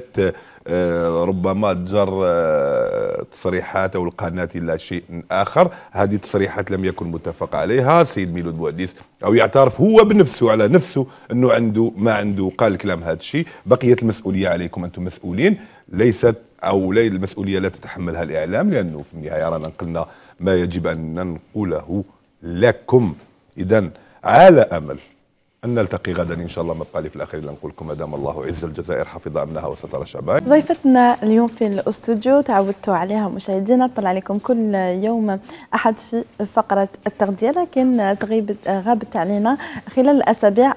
آه، ربما تجر آه، تصريحات او القناه الى شيء اخر هذه التصريحات لم يكن متفق عليها السيد ميلود بواديس او يعترف هو بنفسه على نفسه انه عنده ما عنده قال الكلام هذا الشيء بقيت المسؤوليه عليكم انتم مسؤولين ليست او لا المسؤوليه لا تتحملها الاعلام لانه في النهايه رانا نقلنا ما يجب ان ننقله لكم اذا على امل أن نلتقي غدا إن شاء الله ما لي في الأخير لنقول لكم ما دام الله عز الجزائر حفظ أمنها وستر شعبها ضيفتنا اليوم في الأستوديو تعودتوا عليها مشاهدينا طلع عليكم كل يوم أحد في فقرة التغذية لكن تغيب غابت علينا خلال الأسابيع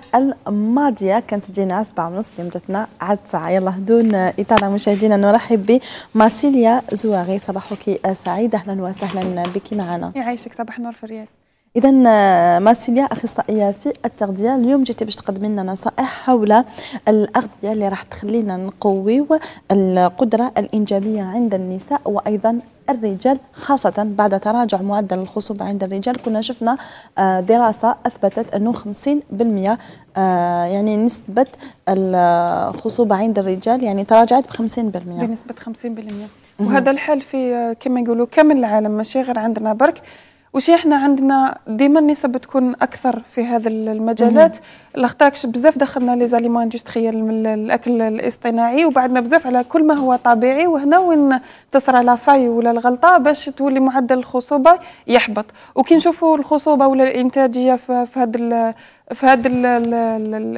الماضية كانت تجينا سبعة ونص اليوم جاتنا عاد ساعة يلا دون إطالة مشاهدينا نرحب بمارسيليا زواغي صباحك سعيد أهلا وسهلا بك معنا يعيشك صباح نور في اذا آه، مارسيليا اخصائيه في التغذيه اليوم جيتي باش تقدم لنا نصائح حول الاغذيه اللي راح تخلينا نقويو القدره الانجابيه عند النساء وايضا الرجال خاصة بعد تراجع معدل الخصوبة عند الرجال كنا شفنا آه، دراسة أثبتت أنه 50% آه، يعني نسبة الخصوبة عند الرجال يعني تراجعت ب 50% بنسبة 50% وهذا الحال في كما يقولوا كامل العالم ماشي غير عندنا برك وشي احنا عندنا ديما النسب تكون اكثر في هذه المجالات لاختاكش بزاف دخلنا لي زاليمون اندستريال الاكل الاصطناعي وبعدنا بزاف على كل ما هو طبيعي وهنا وين تصرى لا فاي ولا الغلطه باش تولي معدل الخصوبه يحبط وكي نشوفوا الخصوبه ولا الانتاجيه في هذا في هذا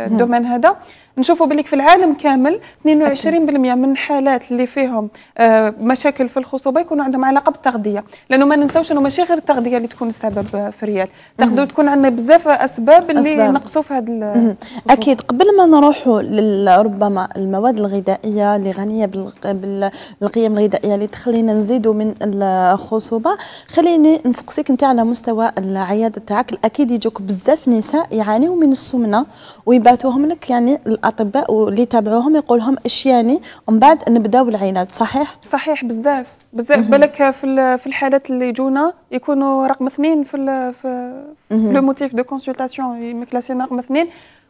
الدومين هذا نشوفوا بالك في العالم كامل 22% من الحالات اللي فيهم آه، مشاكل في الخصوبه يكونوا عندهم علاقه بالتغذيه لانه ما ننساوش انه ماشي غير التغذيه اللي تكون السبب آه، في الريال تقدر تكون عندنا بزاف اسباب اللي أسباب. نقصوا في هذا اكيد قبل ما نروحوا لربما المواد الغذائيه اللي غنيه بالقيم الغذائيه اللي تخلينا نزيدوا من الخصوبه خليني نسقسيك انت على مستوى العياده تاعك اكيد يجوك بزاف نساء يعني يعانيوا من السمنه ويبعثوهم لك يعني الاطباء واللي تابعوهم يقولهم اش يعني ومن بعد نبداو العلاج صحيح صحيح بزاف بزاف بالك في في الحالات اللي يجونا يكونوا رقم اثنين في في لو موتيف دو كونسلتاسيون يمكلاسين رقم اثنين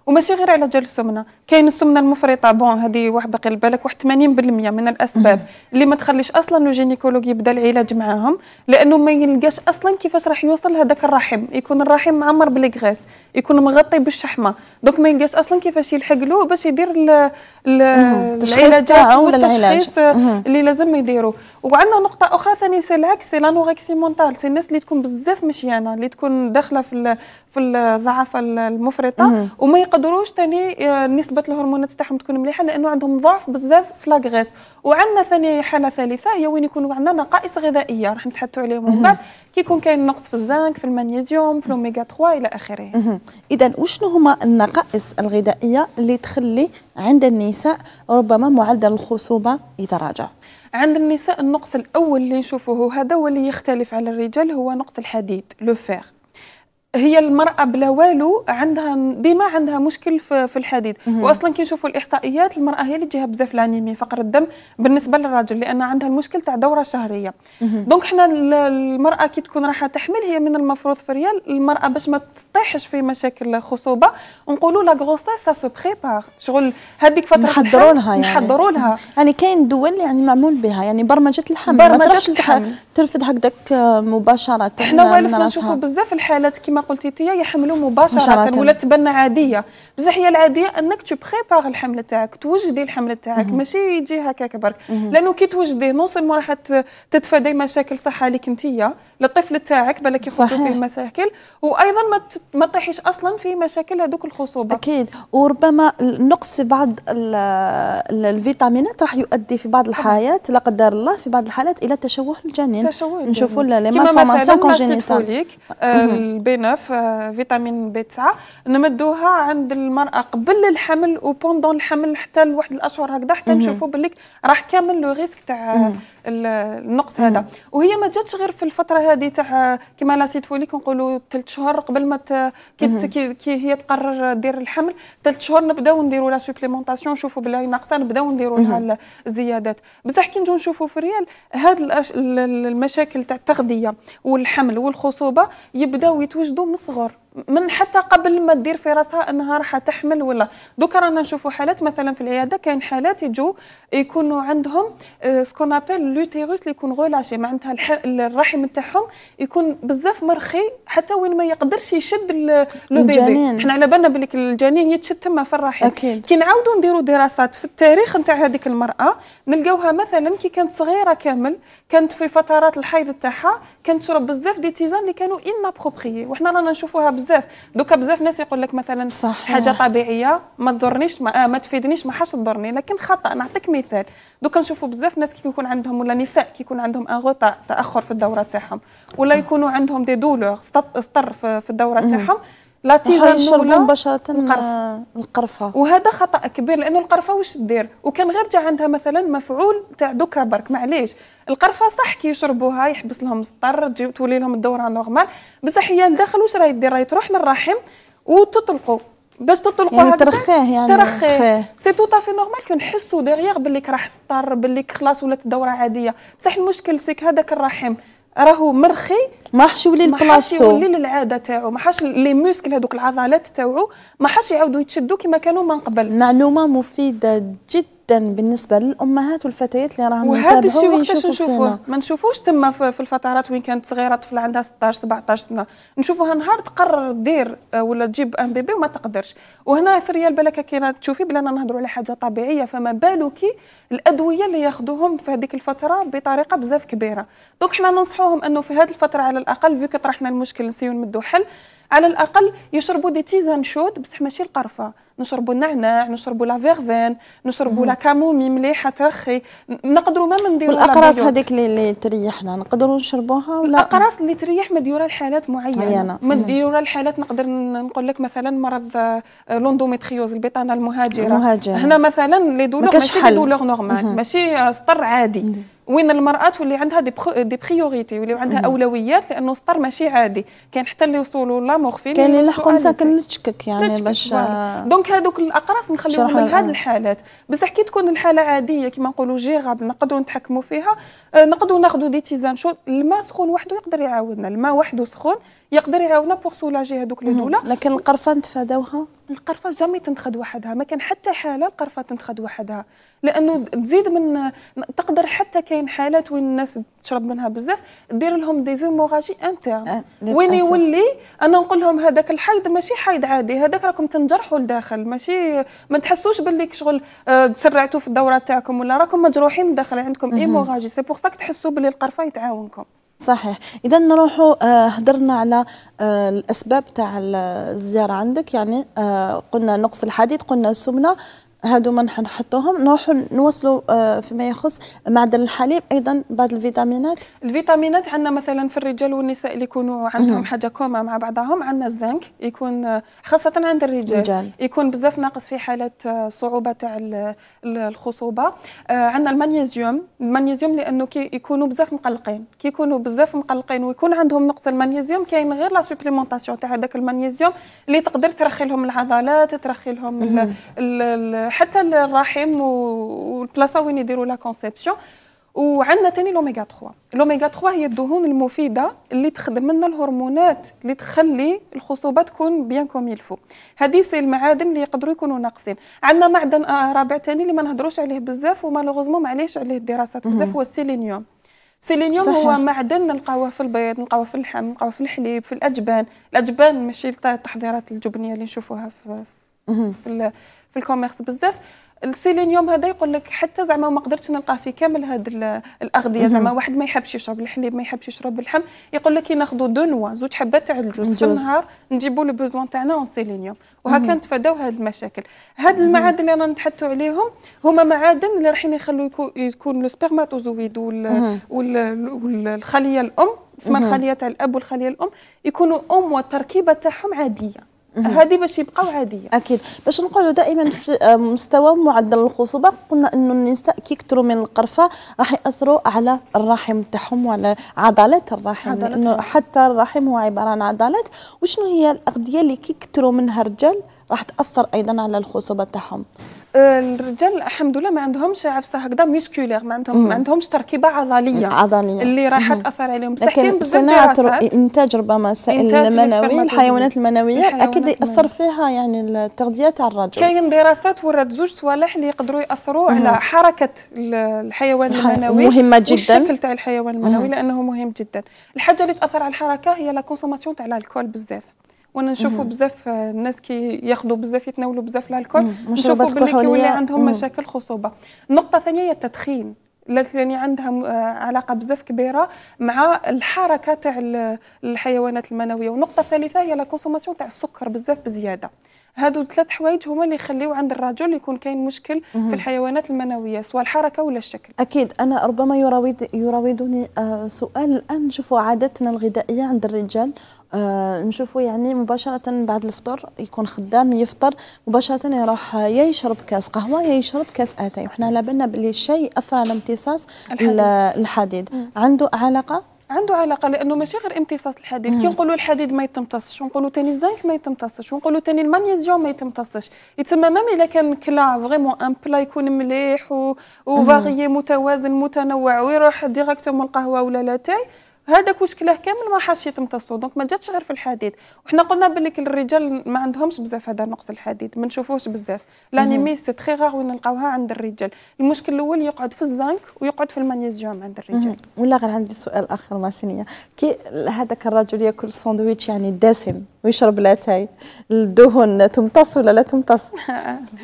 وماشي غير على جال السمنه كاين السمنه المفرطه بون هذه واحد باقي البالك واحد 80% من الاسباب اللي ما تخليش اصلا الجينيكولوج يبدا العلاج معاهم لانه ما يلقاش اصلا كيفاش راح يوصل لهذاك الرحم يكون الرحم معمر بالكغاس يكون مغطي بالشحمه دونك ما يلقاش اصلا كيفاش يلحق له باش يدير العلاجات والتشخيص اللي لازم يديروا وعندنا نقطه اخرى ثاني سي العكس سي لانوغكسي مونتال سي الناس اللي تكون بزاف مشيانه اللي تكون داخله في في الضعف المفرطه وما يقدروش تاني آه، نسبه الهرمونات تاعهم تكون مليحه لانه عندهم ضعف بزاف في لاغريس وعندنا ثاني حاله ثالثه هي وين يكونوا عندنا نقائص غذائيه راح نتحدثوا عليهم من بعد كي يكون كاين نقص في الزنك في المغنيسيوم في الاوميغا 3 الى اخره اذا وشنو هما النقائص الغذائيه اللي تخلي عند النساء ربما معدل الخصوبه يتراجع عند النساء النقص الاول اللي نشوفوه هذا واللي يختلف على الرجال هو نقص الحديد لو فيغ هي المرأة بلا والو عندها ديما عندها مشكل في الحديد مم. واصلا كي نشوفوا الاحصائيات المرأة هي اللي تجيها بزاف الانيمي فقر الدم بالنسبة للراجل لان عندها المشكل تاع دورة شهرية دونك حنا المرأة كي تكون راح تحمل هي من المفروض في ريال المرأة باش ما تطيحش في مشاكل خصوبة ونقولوا لا غروسيس سا سو بريبار شغل هذيك فترة نحضروا لها يعني نحضروا لها يعني كاين دول يعني معمول بها يعني برمجة الحمل برمجة الحمل ترفض هكذاك مباشرة حنا والفنا نشوفوا بزاف الحالات كيما قلتي انت يحملوا مباشره ولا تبنى عاديه بصح هي العاديه انك تو بريبار الحملة تاعك توجدي الحملة تاعك ماشي يجي هكاك برك لانه كي توجدي نو سيلمون راح تتفادي مشاكل صحه لك انتيا للطفل تاعك بالك يصيروا فيه مشاكل وايضا ما ما تطيحيش اصلا في مشاكل هذوك الخصوبه اكيد وربما النقص في بعض الفيتامينات راح يؤدي في بعض الحالات لا قدر الله في بعض الحالات الى تشوه الجنين تشوه نشوفوا لي مالفورماسيون كونجينيتال آه، البي 9 آه، فيتامين بي 9 نمدوها عند المراه قبل الحمل وبوندون الحمل حتى لواحد الاشهر هكذا حتى نشوفوا بالك راح كامل لو ريسك تاع النقص هذا وهي ما جاتش غير في الفتره هذه تاع كما لا سيت فولي كنقولوا ثلاث شهور قبل ما كي, كي هي تقرر دير الحمل ثلاث شهور نبداو نديروا لا سوبليمونطاسيون نشوفوا بلا ناقصه نبداو نديروا لها الزيادات بصح كي نجيو نشوفوا في الريال هاد المشاكل تاع التغذيه والحمل والخصوبه يبداو يتوجدوا من الصغر من حتى قبل ما تدير في راسها انها راح تحمل ولا دوكا رانا نشوفوا حالات مثلا في العياده كاين حالات يجوا يكونوا عندهم سكون ابل لوتيروس اللي يكون غولاشي معناتها الرحم تاعهم يكون بزاف مرخي حتى وين ما يقدرش يشد لو بيبي حنا على بالنا بلي الجنين يتشد تما في الرحم أكيد. كي نعاودوا نديروا دراسات في التاريخ نتاع هذيك المراه نلقاوها مثلا كي كانت صغيره كامل كانت في فترات الحيض تاعها كانت تشرب بزاف دي تيزان اللي كانوا ان وحنا رانا نشوفوها بزاف دوكا بزاف ناس يقول لك مثلا صح حاجه طبيعيه ما تضرنيش ما, آه ما تفيدنيش ما حاش تضرني لكن خطا نعطيك مثال دوكا نشوفوا بزاف ناس كي يكون عندهم ولا نساء كي يكون عندهم ان تاخر في الدوره تاعهم ولا يكونوا عندهم دي دولور سطر في الدوره تاعهم لا تيزان نولا مباشره القرف. آه، القرفه وهذا خطا كبير لانه القرفه واش دير وكان غير جا عندها مثلا مفعول تاع دوكا برك معليش القرفه صح كي يشربوها يحبس لهم السطر تجي تولي لهم الدوره نورمال بصح هي لداخل واش راهي دير راهي تروح للرحم وتطلقوا باش تطلقوا يعني ترخيه يعني ترخيه سي تو تافي نورمال كي نحسوا ديغيغ باللي راح سطر باللي خلاص ولات دوره عاديه بصح المشكل سيك هذاك الرحم راهو مرخي ما راحش يولي البلاصتو ما حاش يولي للعاده تاعو ما حاش لي موسكل هذوك العضلات تاعو ما حاش يعاودوا يتشدوا كما كانوا من قبل معلومه مفيده جدا جدا بالنسبه للامهات والفتيات اللي راهم وهذا الشيء وقتاش نشوفوه ما نشوفوش تما في الفترات وين كانت صغيره طفله عندها 16 17 سنه نشوفوها نهار تقرر دير آه، ولا تجيب ان بيبي وما تقدرش وهنا في ريال بالك كي تشوفي بلا نهضروا على حاجه طبيعيه فما بالك الادويه اللي ياخذوهم في هذيك الفتره بطريقه بزاف كبيره دونك حنا ننصحوهم انه في هذه الفتره على الاقل فيك طرحنا المشكل نسيو نمدو حل على الاقل يشربوا دي تيزان شود بصح ماشي القرفه نشربوا النعناع نشربوا لا فيرفين نشربوا لا كامومي مليحه ترخي نقدروا ما نديروا الاقراص هذيك اللي تريحنا نقدروا نشربوها ولا الاقراص اللي تريح مديوره لحالات معينه مديوره لحالات نقدر نقول لك مثلا مرض لوندوميتريوز آه، البطانه المهاجره المهاجره هنا مثلا لي دولور ماشي لي دولور نورمال ماشي آه، سطر عادي وين المراه تولي عندها دي بخ... دي بريوريتي يولي عندها اولويات لانه السطر ماشي عادي كان حتى اللي وصلوا لا مخفي كان اللي لحقوا مساكن تشكك يعني تشكك باش دونك هذوك الاقراص نخليهم من هذه الحالات بصح كي تكون الحاله عاديه كما نقولوا جيغابل نقدروا نتحكموا فيها آه، نقدروا ناخذوا دي تيزان شو الماء سخون وحده يقدر يعاودنا الماء وحده سخون يقدر يعاونها بوغ سولاجي هذوك لي دولا لكن القرفه نتفاداوها القرفه جامي تنتخد وحدها ما كان حتى حاله القرفه تنتخد وحدها لانه تزيد من تقدر حتى كاين حالات وين الناس تشرب منها بزاف دير لهم ديزيموراجي انترن أه، وين يولي انا نقول لهم هذاك الحيض ماشي حيض عادي هذاك راكم تنجرحوا لداخل ماشي ما تحسوش باللي شغل أه، تسرعتوا في الدوره تاعكم ولا راكم مجروحين لداخل عندكم ايموراجي سي بور سا تحسوا باللي القرفه يتعاونكم صحيح اذا نروحوا آه هدرنا على آه الاسباب تاع الزياره عندك يعني آه قلنا نقص الحديد قلنا السمنه هادو ما نحطوهم نروحوا نوصلوا آه، فيما يخص معدن الحليب ايضا بعض الفيتامينات الفيتامينات عندنا مثلا في الرجال والنساء اللي يكونوا عندهم نعم. حاجه كوما مع بعضهم عندنا الزنك يكون آه، خاصه عند الرجال رجال. يكون بزاف ناقص في حاله آه، صعوبه تاع الخصوبه عندنا المغنيسيوم المغنيسيوم لانه كي يكونوا بزاف مقلقين كي يكونوا بزاف مقلقين ويكون عندهم نقص المغنيسيوم كاين غير لا سوبليمونطاسيون تاع هذاك المغنيسيوم اللي تقدر ترخي لهم العضلات ترخي لهم حتى الرحم والبلاصه وين يديروا لا كونسيبسيون وعندنا تاني الاوميغا 3 الاوميغا 3 هي الدهون المفيده اللي تخدم لنا الهرمونات اللي تخلي الخصوبه تكون بيان كوم يلفو هذه سي المعادن اللي يقدروا يكونوا ناقصين عندنا معدن آه، رابع تاني اللي ما نهضروش عليه بزاف ومالوغوزمون ما عليه الدراسات بزاف هو السيلينيوم سيلينيوم هو معدن نلقاوه في البيض نلقاوه في اللحم نلقاوه في الحليب في الاجبان الاجبان ماشي التحضيرات الجبنيه اللي نشوفوها في في في الكوميرس بزاف السيلينيوم هذا يقول لك حتى زعما ما قدرتش نلقاه في كامل هاد الاغذيه زعما واحد ما يحبش يشرب الحليب ما يحبش يشرب اللحم يقول لك ناخذوا دو نوا زوج حبات تاع الجوز في النهار نجيبوا لو بوزوان تاعنا اون سيلينيوم وهكا نتفاداو هاد المشاكل هاد المعادن اللي رانا نتحدثوا عليهم هما معادن اللي رايحين يخلوا يكون لو سبيرماتوزويد والخليه الام تسمى الخليه تاع الاب والخليه الام يكونوا ام والتركيبه تاعهم عاديه هذه باش يبقاو عاديه اكيد باش نقولوا دائما في آه، مستوى معدل الخصوبه قلنا انه النساء كي يكثروا من القرفه راح ياثروا على الرحم تاعهم وعلى عضلات الرحم لانه حتى الرحم هو عباره عن عضلات وشنو هي الاغذيه اللي كي يكثروا منها الرجال راح تاثر ايضا على الخصوبه تاعهم الرجال الحمد لله ما عندهمش عفسه هكذا ميسكولير ما عندهم ما عندهمش تركيبه عضليه عضليه اللي راح تاثر عليهم بصح كاين بزاف صناعه انتاج ربما سائل المنوي الحيوانات المنويه اكيد ياثر فيها يعني التغذيه تاع الرجل كاين دراسات ورات زوج صوالح اللي يقدروا ياثروا على حركه الحيوان المنوي مهمه جدا والشكل تاع الحيوان المنوي لانه مهم جدا الحاجه اللي تاثر على الحركه هي لا كونسوماسيون تاع الكول بزاف وانا نشوفوا بزاف آه، الناس كي ياخذوا بزاف يتناولوا بزاف الكحول نشوفوا باللي كيولي عندهم مشاكل خصوبه النقطه الثانيه هي التدخين التي عندها آه، علاقه بزاف كبيره مع الحركه تاع الحيوانات المنويه والنقطه الثالثه هي لا كونسوماسيون تاع السكر بزاف بزياده هادو ثلاث حوايج هما اللي يخليو عند الرجل يكون كاين مشكل في الحيوانات المنويه سواء الحركه ولا الشكل اكيد انا ربما يراود يراودني آه، سؤال الان نشوفوا عاداتنا الغذائيه عند الرجال آه نشوفوا يعني مباشرة بعد الفطور يكون خدام يفطر مباشرة يروح يا يشرب كاس قهوة يا يشرب كاس أتاي وحنا على بالنا باللي الشاي أثر على امتصاص الحديد, الحديد. عنده علاقة عنده علاقه لانه ماشي غير امتصاص الحديد كي نقولوا الحديد ما يتمتصش ونقولوا تاني الزنك ما يتمتصش ونقولوا تاني المغنيسيوم ما يتمتصش يتسمى مام الا كان كلا فريمون ان بلا يكون مليح وفاغيي متوازن متنوع ويروح ديريكتومون القهوه ولا لاتاي هذاك وشكله كامل ما حاش يتمتصو دونك ما جاتش غير في الحديد وحنا قلنا باللي الرجال ما عندهمش بزاف هذا نقص الحديد ما نشوفوش بزاف لانيمي سي تري غار وين نلقاوها عند الرجال المشكل الاول يقعد في الزنك ويقعد في المغنيزيوم عند الرجال ولا غير عندي سؤال اخر مع سنيه كي هذاك الرجل ياكل ساندويتش يعني دسم ويشرب لاتاي الدهون تمتص ولا لا تمتص؟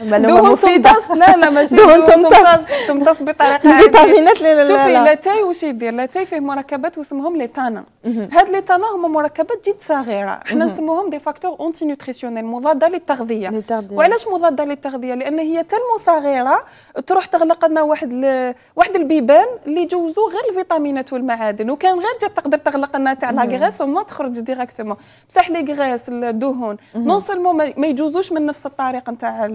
دهون تمتص لا لا ماشي دهون تمتص تمتص بطريقه فيتامينات لا لا شوفي لاتاي واش يدير لاتاي فيه مركبات واسمهم نسميهم لي تانا هاد لي تانا هما مركبات جد صغيره حنا نسموهم دي فاكتور اونتي نوتريسيونيل مضاده للتغذيه وعلاش مضاده للتغذيه لان هي تلمو صغيره تروح تغلق لنا واحد ل... واحد البيبان اللي يجوزوا غير الفيتامينات والمعادن وكان غير جات تقدر تغلق لنا تاع لا غريس وما تخرج ديريكتومون بصح لي غريس الدهون نون سولمون ما يجوزوش من نفس الطريقه نتاع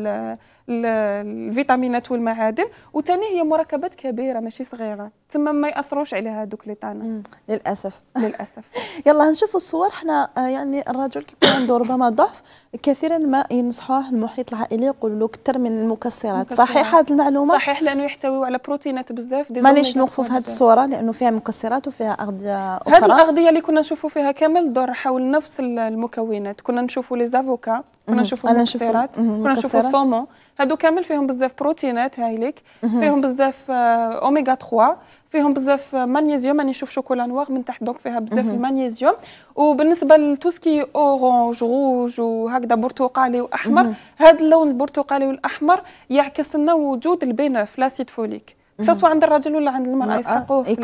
الفيتامينات والمعادن وثاني هي مركبات كبيره ماشي صغيره تما ما ياثروش عليها هذوك لي طانا للاسف للاسف يلا نشوفوا الصور حنا آه، يعني الرجل كيكون عنده ربما ضعف كثيرا ما ينصحوه المحيط العائلي يقول له كثر من المكسرات صحيح هذه المعلومه صحيح لانه يحتوي على بروتينات بزاف مانيش نوقفوا في هذه الصوره لانه فيها مكسرات وفيها اغذيه اخرى هذه الاغذيه اللي كنا نشوفوا فيها كامل دور حول نفس المكونات كنا نشوفوا لي زافوكا كنا نشوفوا المكسرات كنا نشوفوا الصومون هادو كامل فيهم بزاف بروتينات هايليك فيهم بزاف آه، اوميغا 3 فيهم بزاف آه، مانيزيوم راني نشوف شوكولا نوار من تحت دونك فيها بزاف المغنيزيوم وبالنسبه لتوسكي اورانج روج وهكذا برتقالي واحمر هذا اللون البرتقالي والاحمر يعكس لنا وجود البي 9 لاسيد فوليك سواء عند الرجل ولا عند المراه يسحقوه في,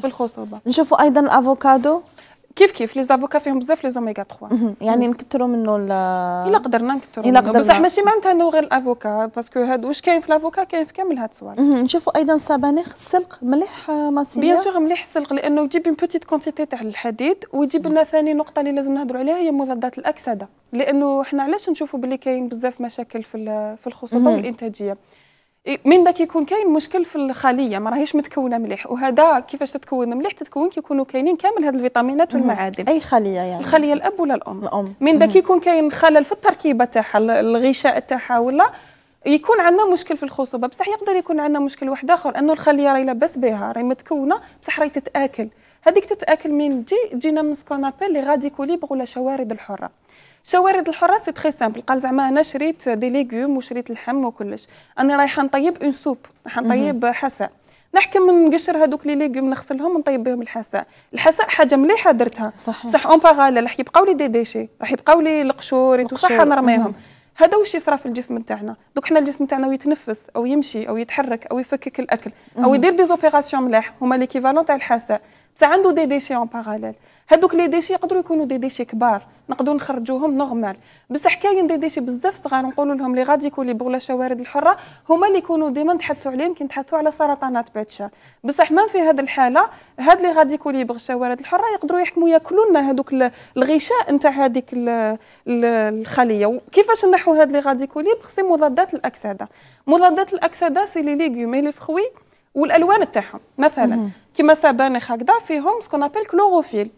في الخصوبه نشوفوا ايضا الافوكادو كيف كيف لي زافوكا فيهم بزاف لي زوميغا 3 يعني نكثروا منه الا قدرنا نكثروا منه بصح ماشي معناتها انه غير الافوكا باسكو هاد واش كاين في الافوكا كاين في كامل هاد السوالف نشوفوا ايضا صبانخ السلق مليح ماسيليا بيان سور مليح السلق لانه يجيب اون بوتيت كونتيتي تاع الحديد ويجيب لنا ثاني نقطه اللي لازم نهضروا عليها هي مضادات الاكسده لانه حنا علاش نشوفوا بلي كاين بزاف مشاكل في في الخصوبه والانتاجيه من داك يكون كاين مشكل في الخليه ما راهيش متكونه مليح وهذا كيفاش تتكون مليح تتكون كيكونوا كاينين كامل هاد الفيتامينات والمعادن اي خليه يعني الخليه الاب ولا الام الام من داك يكون كاين خلل في التركيبه تاعها الغشاء تاعها ولا يكون عندنا مشكل في الخصوبه بصح يقدر يكون عندنا مشكل واحد اخر انه الخليه راهي لاباس بها راهي متكونه بصح راهي تتاكل هذيك تتاكل من تجي تجينا من سكون ابل لي كوليبغ ولا شوارد الحره شوارد الحراس سي تري سامبل قال زعما انا شريت دي ليغوم وشريت اللحم وكلش انا رايحه نطيب اون سوب راح نطيب حساء نحكم نقشر هذوك لي ليغوم نغسلهم ونطيب بهم الحساء الحساء حاجه مليحه درتها صحيح صح اون باراليل راح يبقاو لي دي ديشي راح يبقاو لي القشور صح نرميهم هذا واش يصرى في الجسم نتاعنا دوك حنا الجسم نتاعنا يتنفس او يمشي او يتحرك او يفكك الاكل او يدير دي زوبيراسيون ملاح هما ليكيفالون تاع الحساء بصح عنده دي ديشي اون باراليل هذوك لي ديشي يقدروا يكونوا دي ديشي كبار نقدروا نخرجوهم نورمال بصح كاين دي ديشي بزاف صغار نقولوا لهم لي غادي يكون لي بغلا الشوارد الحره هما اللي يكونوا ديما نتحدثوا عليهم كي نتحدثوا على سرطانات باتشا بصح ما في هذه الحاله هاد لي غادي يكون لي بغ الشوارد الحره يقدروا يحكموا ياكلوا لنا هذوك الغشاء نتاع هذيك الخليه وكيفاش نحو هاد لي غادي يكون لي سي مضادات الاكسده مضادات الاكسده سي لي ليغوم لي فخوي والالوان تاعهم مثلا كيما سبانخ هكذا فيهم سكون ابل كلوروفيل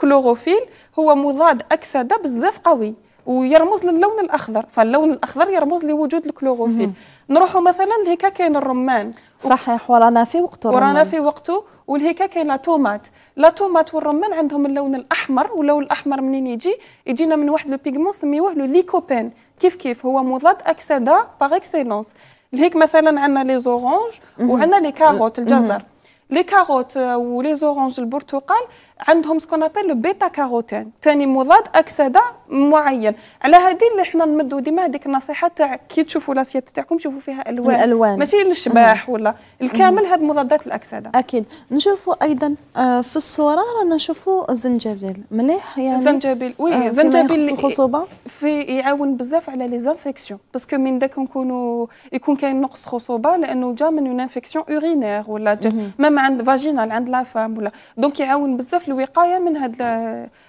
كلوروفيل هو مضاد اكسده بزاف قوي ويرمز للون الاخضر فاللون الاخضر يرمز لوجود الكلوروفيل نروحوا مثلا لهيكا كاين الرمان صحيح ورانا في وقته ورانا في وقته ولهيكا كاين لا تومات لا تومات والرمان عندهم اللون الاحمر واللون الاحمر منين يجي يجينا من واحد لو بيغمون سميوه لو ليكوبين كيف كيف هو مضاد اكسده باغ اكسيلونس لهيك مثلا عندنا لي زورونج وعندنا لي كاروت الجزر لي كاروت ولي زورونج البرتقال عندهم سكون ابل لو بيتا كاروتين ثاني مضاد اكسده معين على هذه اللي حنا نمدوا ديما هذيك النصيحه تاع كي تشوفوا لاسيات تاعكم شوفوا فيها الوان الالوان ماشي الشباح أه. ولا الكامل هذ مضادات الاكسده اكيد نشوفوا ايضا آه، في الصوره رانا نشوفوا الزنجبيل مليح يعني الزنجبيل وي آه، الزنجبيل الخصوبه في يعاون بزاف على لي زانفيكسيون باسكو من داك نكونوا يكون كاين نقص خصوبه لانه جا من اون انفيكسيون اورينير ولا جا مام عند فاجينال عند لا فام ولا دونك يعاون بزاف الوقايه من هاد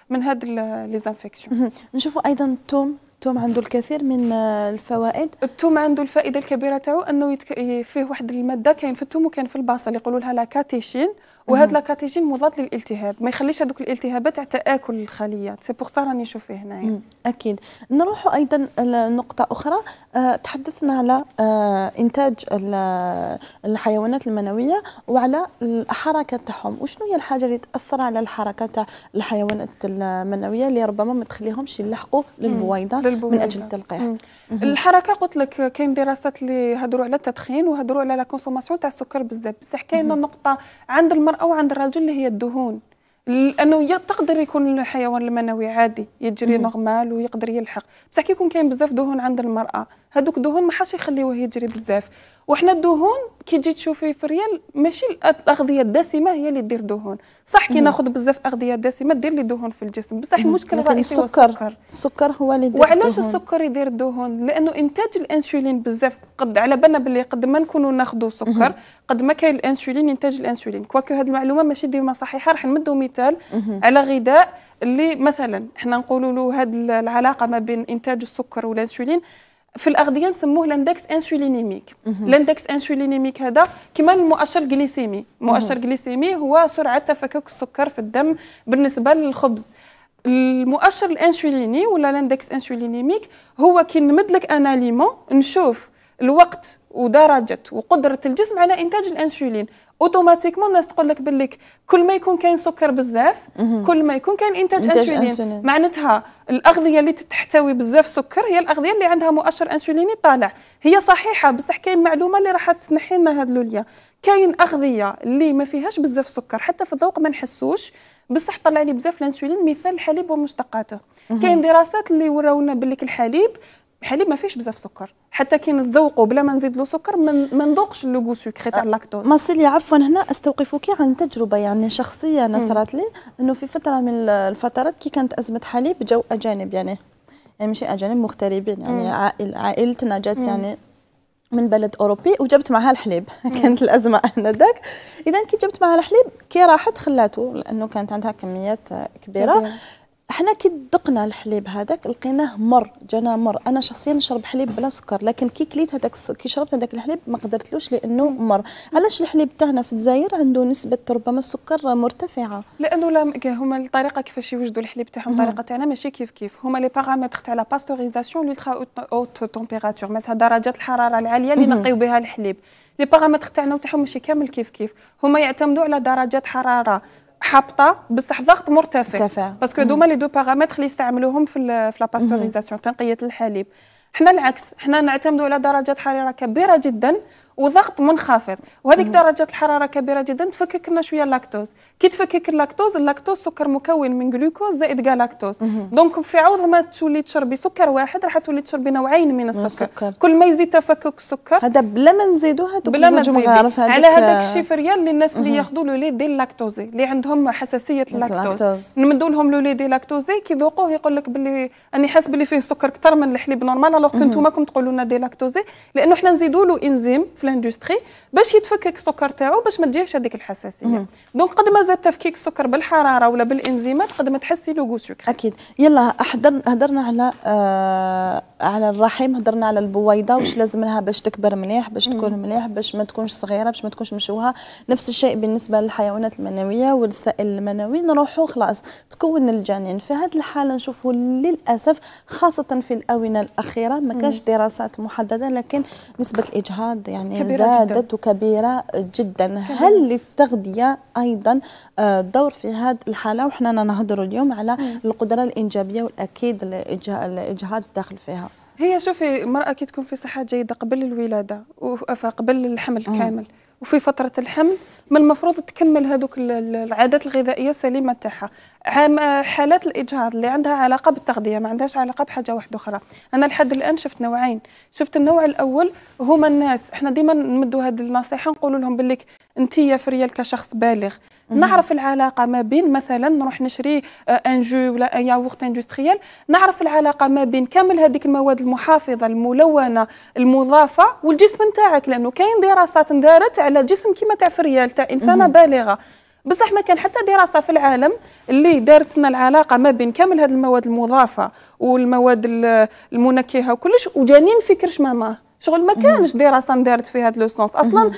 من هاد لي زانفيكسيون نشوفوا ايضا الثوم الثوم عنده الكثير من آه، الفوائد الثوم عنده الفائده الكبيره تاعو انه يتك... فيه واحد الماده كاين في الثوم وكاين في البصل يقولوا لها لا كاتيشين وهذا لاكاتيجي مضاد للالتهاب ما يخليش هذوك الالتهابات تاع تاكل الخليات سي بوغ سا راني نشوف فيه هنايا اكيد نروحوا ايضا لنقطه اخرى أه تحدثنا على أه انتاج الحيوانات المنويه وعلى الحركه تاعهم وشنو هي الحاجه اللي تاثر على الحركه تاع الحيوانات المنويه اللي ربما ما تخليهمش يلحقوا للبويضه من اجل التلقيح الحركه قلت لك كاين دراسات اللي هضروا على التدخين وهضروا على لا كونسوماسيون تاع السكر بزاف بصح كاينه نقطه عند المراه وعند الرجل اللي هي الدهون لانه تقدر يكون الحيوان المنوي عادي يجري نورمال ويقدر يلحق بصح كي يكون كاين بزاف دهون عند المراه هذوك الدهون ما حاش يخليوه يجري بزاف وحنا الدهون كي تجي تشوفي في الريال ماشي الاغذيه الدسمه هي اللي دير دهون صح كي ناخذ بزاف اغذيه دسمه دير لي دهون في الجسم بصح المشكل الرئيسي هو السكر السكر هو اللي يدير وعلاش السكر يدير الدهون لانه انتاج الانسولين بزاف قد على بالنا باللي قد ما نكونوا ناخذوا سكر قد ما كاين الانسولين ينتاج الانسولين كواكو هذه المعلومه ماشي ديما صحيحه راح نمدوا مثال على غذاء اللي مثلا احنا نقولوا له هذه العلاقه ما بين انتاج السكر والانسولين في الاغذيه نسموه لاندكس انسولينيميك لاندكس انسولينيميك هذا كما المؤشر الجليسيمي المؤشر الجليسيمي هو سرعه تفكك السكر في الدم بالنسبه للخبز المؤشر الانسوليني ولا لاندكس انسولينيميك هو كي نمد لك ان نشوف الوقت ودرجه وقدره الجسم على انتاج الانسولين اوتوماتيكمون الناس تقول لك بالك كل ما يكون كاين سكر بزاف كل ما يكون كاين انتاج, إنتاج انسولين, أنسولين. معناتها الاغذيه اللي تحتوي بزاف سكر هي الاغذيه اللي عندها مؤشر انسوليني طالع هي صحيحه بصح كاين معلومه اللي راح تنحي لنا هاد لوليا كاين اغذيه اللي ما فيهاش بزاف سكر حتى في الذوق ما نحسوش بصح طلع لي بزاف الانسولين مثال الحليب ومشتقاته كاين دراسات اللي وراونا باللي الحليب حليب ما فيهش بزاف سكر حتى كي نذوقوا بلا ما نزيد له سكر ما نذوقش لو غو سكري تاع أه، اللاكتوز ماسيليا عفوا هنا استوقفك عن تجربه يعني شخصيه انا لي انه في فتره من الفترات كي كانت ازمه حليب جو اجانب يعني يعني ماشي اجانب مغتربين يعني عائل عائلتنا جات يعني من بلد اوروبي وجبت معها الحليب كانت الازمه انذاك اذا كي جبت معها الحليب كي راحت خلاته لانه كانت عندها كميات كبيره احنا كي دقنا الحليب هذاك لقيناه مر جانا مر انا شخصيا نشرب حليب بلا سكر لكن كي كليت هذاك كي شربت هذاك الحليب ما قدرتلوش لانه مر علاش الحليب تاعنا في الجزائر عنده نسبه ربما السكر مرتفعه لانه لا هما الطريقه كيفاش يوجدوا الحليب تاعهم الطريقه تاعنا ماشي كيف كيف هما لي بارامتر تاع لا باستوريزاسيون لولترا اوت تمبيراتور معناتها درجات الحراره العاليه اللي نقيو بها الحليب لي بارامتر تاعنا تاعهم ماشي كامل كيف كيف هما يعتمدوا على درجات حراره حابطه بصح ضغط مرتفع مرتفع باسكو دوما لي دو بارامتر اللي يستعملوهم في في لا باستوريزاسيون تنقيه الحليب حنا العكس حنا نعتمدوا على درجات حراره كبيره جدا وضغط منخفض وهذيك درجه الحراره كبيره جدا تفكك لنا شويه اللاكتوز كي تفكك اللاكتوز اللاكتوز سكر مكون من جلوكوز زائد جالاكتوز دونك في عوض ما تولي تشربي سكر واحد راح تولي تشربي نوعين من السكر, السكر. كل ما يزيد تفكك السكر هذا بلا ما نزيدوها بلا ما على هذاك في ريال للناس اللي ياخذوا دي لاكتوزي اللي عندهم حساسيه اللاكتوز نمدوا لهم دي لاكتوزي كي ذوقوه يقول لك باللي اني حاس باللي فيه سكر اكثر من الحليب نورمال الوغ كنتوما تقولوا لنا دي لاكتوزي لانه حنا نزيدوا له انزيم في لاندستري باش يتفكك السكر تاعو باش ما تجيهش هذيك الحساسيه دونك قد ما زاد تفكيك السكر بالحراره ولا بالانزيمات قد ما تحسي لو سكر اكيد يلا حضرنا هضرنا على آه على الرحم هضرنا على البويضه واش لازم لها باش تكبر مليح باش تكون مليح باش ما تكونش صغيره باش ما تكونش مشوهه نفس الشيء بالنسبه للحيوانات المنويه والسائل المنوي نروحوا خلاص تكون الجنين في هذه الحاله نشوفوا للاسف خاصه في الاونه الاخيره ما كانش دراسات محدده لكن نسبه الاجهاض يعني يعني زادت وكبيرة جدا كبيرة. هل للتغذية أيضا آه، دور في هذه الحالة وحنا نهضر اليوم على القدرة الإنجابية والأكيد الإجهاد الداخل فيها هي شوفي المرأة كي تكون في صحة جيدة قبل الولادة وقبل الحمل كامل وفي فتره الحمل من المفروض تكمل هذوك العادات الغذائيه السليمه تاعها حالات الاجهاض اللي عندها علاقه بالتغذيه ما عندهاش علاقه بحاجه واحده اخرى انا لحد الان شفت نوعين شفت النوع الاول هما الناس احنا ديما نمدوا هذه النصيحه نقول لهم باللي انت يا فريال كشخص بالغ نعرف العلاقه ما بين مثلا نروح نشري ان آه، جو ولا ان ياغورت اندستريال نعرف العلاقه ما بين كامل هذيك المواد المحافظه الملونه المضافه والجسم نتاعك لانه كاين دراسات دارت على جسم كيما تاع فريال تاع انسانه بالغه بصح ما كان حتى دراسه في العالم اللي دارت لنا العلاقه ما بين كامل هذه المواد المضافه والمواد المنكهه وكلش وجانين كرش ماما شغل ما كانش دراسه دارت في هذا لو سونس اصلا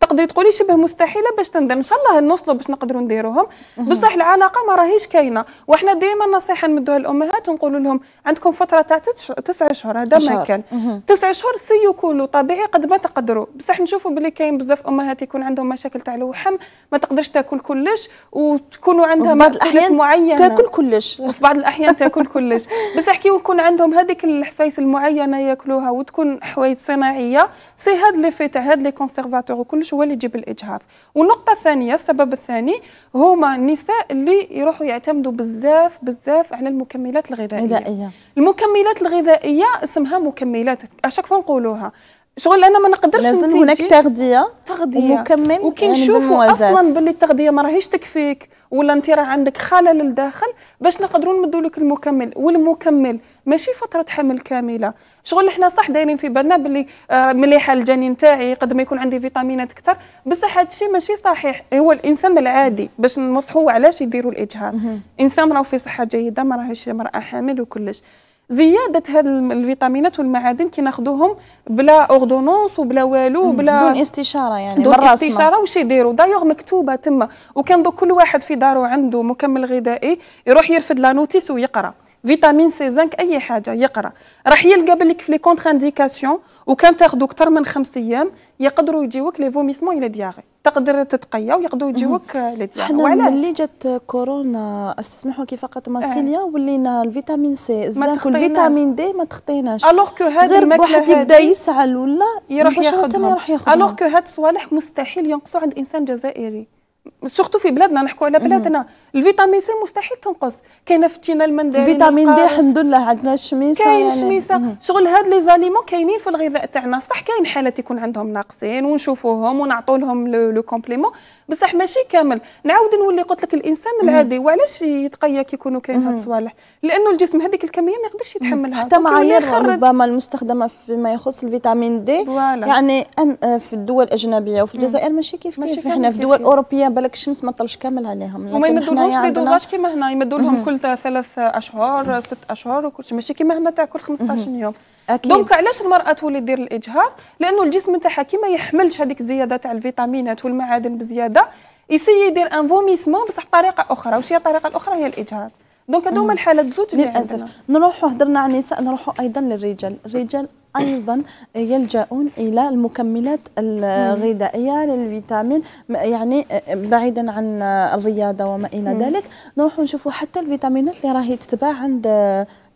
تقدري تقولي شبه مستحيله باش تندم ان شاء الله نوصلوا باش نقدروا نديروهم بصح العلاقه ما راهيش كاينه وحنا ديما النصيحه نمدوها للامهات ونقولوا لهم عندكم فتره تاع تسع اشهر هذا ما كان تسع اشهر سيو كولو طبيعي قد ما تقدروا بصح نشوفوا باللي كاين بزاف امهات يكون عندهم مشاكل تاع الوحم ما تقدرش تاكل كلش وتكونوا عندها الاحيان معينه تاكل كلش وفي بعض الاحيان تاكل كلش بصح كي يكون عندهم هذيك الحفايس المعينه ياكلوها وتكون حوايج صناعيه سي هاد لي في تاع هاد لي كونسيرفاتور وكلش الجيش هو اللي يجيب الاجهاض والنقطه الثانيه السبب الثاني هما النساء اللي يروحوا يعتمدوا بزاف بزاف على المكملات الغذائيه غذائية. المكملات الغذائيه اسمها مكملات اشك نقولوها شغل انا ما نقدرش لازم هناك تغذيه تغذيه ومكمل وكي نشوفوا يعني اصلا باللي التغذيه ما راهيش تكفيك ولا انت راه عندك خلل للداخل باش نقدروا نمدوا لك المكمل والمكمل ماشي فتره حمل كامله شغل احنا صح دايرين في بالنا باللي آه، مليحه الجنين تاعي قد ما يكون عندي فيتامينات اكثر بصح هذا الشيء ماشي صحيح هو الانسان العادي باش نوضحوا علاش يديروا الاجهاض انسان راه في صحه جيده ما راهيش مراه حامل وكلش زياده هاد الفيتامينات والمعادن ناخذوهم بلا اوردونونس وبلا والو بلا دون استشاره يعني دون استشاره واش يديروا دايوغ مكتوبه تما وكان كل واحد في دارو عنده مكمل غذائي يروح يرفد لا نوتيس ويقرا فيتامين سي زنك اي حاجه يقرا راح يلقى بالك في لي كونتر انديكاسيون وكان تاخذو اكثر من خمس ايام يقدروا يجيوك لي فوميسمون الى دياغي تقدر تتقيا ويقدروا يجيوك لي دياغي وعلاش ملي جات كورونا استسمحوا كي فقط إيه. ماسيليا آه. ولينا الفيتامين سي الزنك والفيتامين دي ما تخطيناش الوغ كو هذه الماكله هذه يبدا يسعل ولا يروح ياخذهم الوغ كو هاد الصوالح مستحيل ينقصوا عند انسان جزائري سورتو في بلادنا نحكوا على بلادنا الفيتامين سي مستحيل تنقص كاينه في التينا المندرين فيتامين دي الحمد لله عندنا الشميسه كاين يعني. شميسه شغل هاد لي زاليمون كاينين في الغذاء تاعنا صح كاين حالات يكون عندهم ناقصين ونشوفوهم ونعطولهم لو كومبليمون بصح ماشي كامل نعاود نولي قلت لك الانسان العادي وعلاش يتقيا كيكونوا كاين هاد الصوالح لانه الجسم هذيك الكميه ما يقدرش يتحملها حتى معايير ربما المستخدمه فيما يخص الفيتامين دي والا. يعني آه، في الدول الاجنبيه وفي الجزائر ماشي كيف كيف احنا في دول اوروبيه بالك الشمس ما تطلش كامل عليهم وما يمدولهمش دي دوزاج كيما هنا يمدولهم كل ثلاث اشهر ست اشهر وكل شيء ماشي كيما هنا تاع كل 15 يوم أكيد. دونك علاش المراه تولي دير الاجهاض لانه الجسم نتاعها كي ما يحملش هذيك الزياده تاع الفيتامينات والمعادن بزياده يسيي يدير ان فوميسمون بصح بطريقه اخرى واش هي الطريقه الاخرى هي الاجهاض دونك هذوما هما الحالات زوج اللي للاسف نروحوا هضرنا عن النساء نروحوا ايضا للرجال الرجال ايضا يلجؤون الى المكملات الغذائيه للفيتامين يعني بعيدا عن الرياضه وما الى ذلك نروحوا نشوفوا حتى الفيتامينات اللي راهي تتباع عند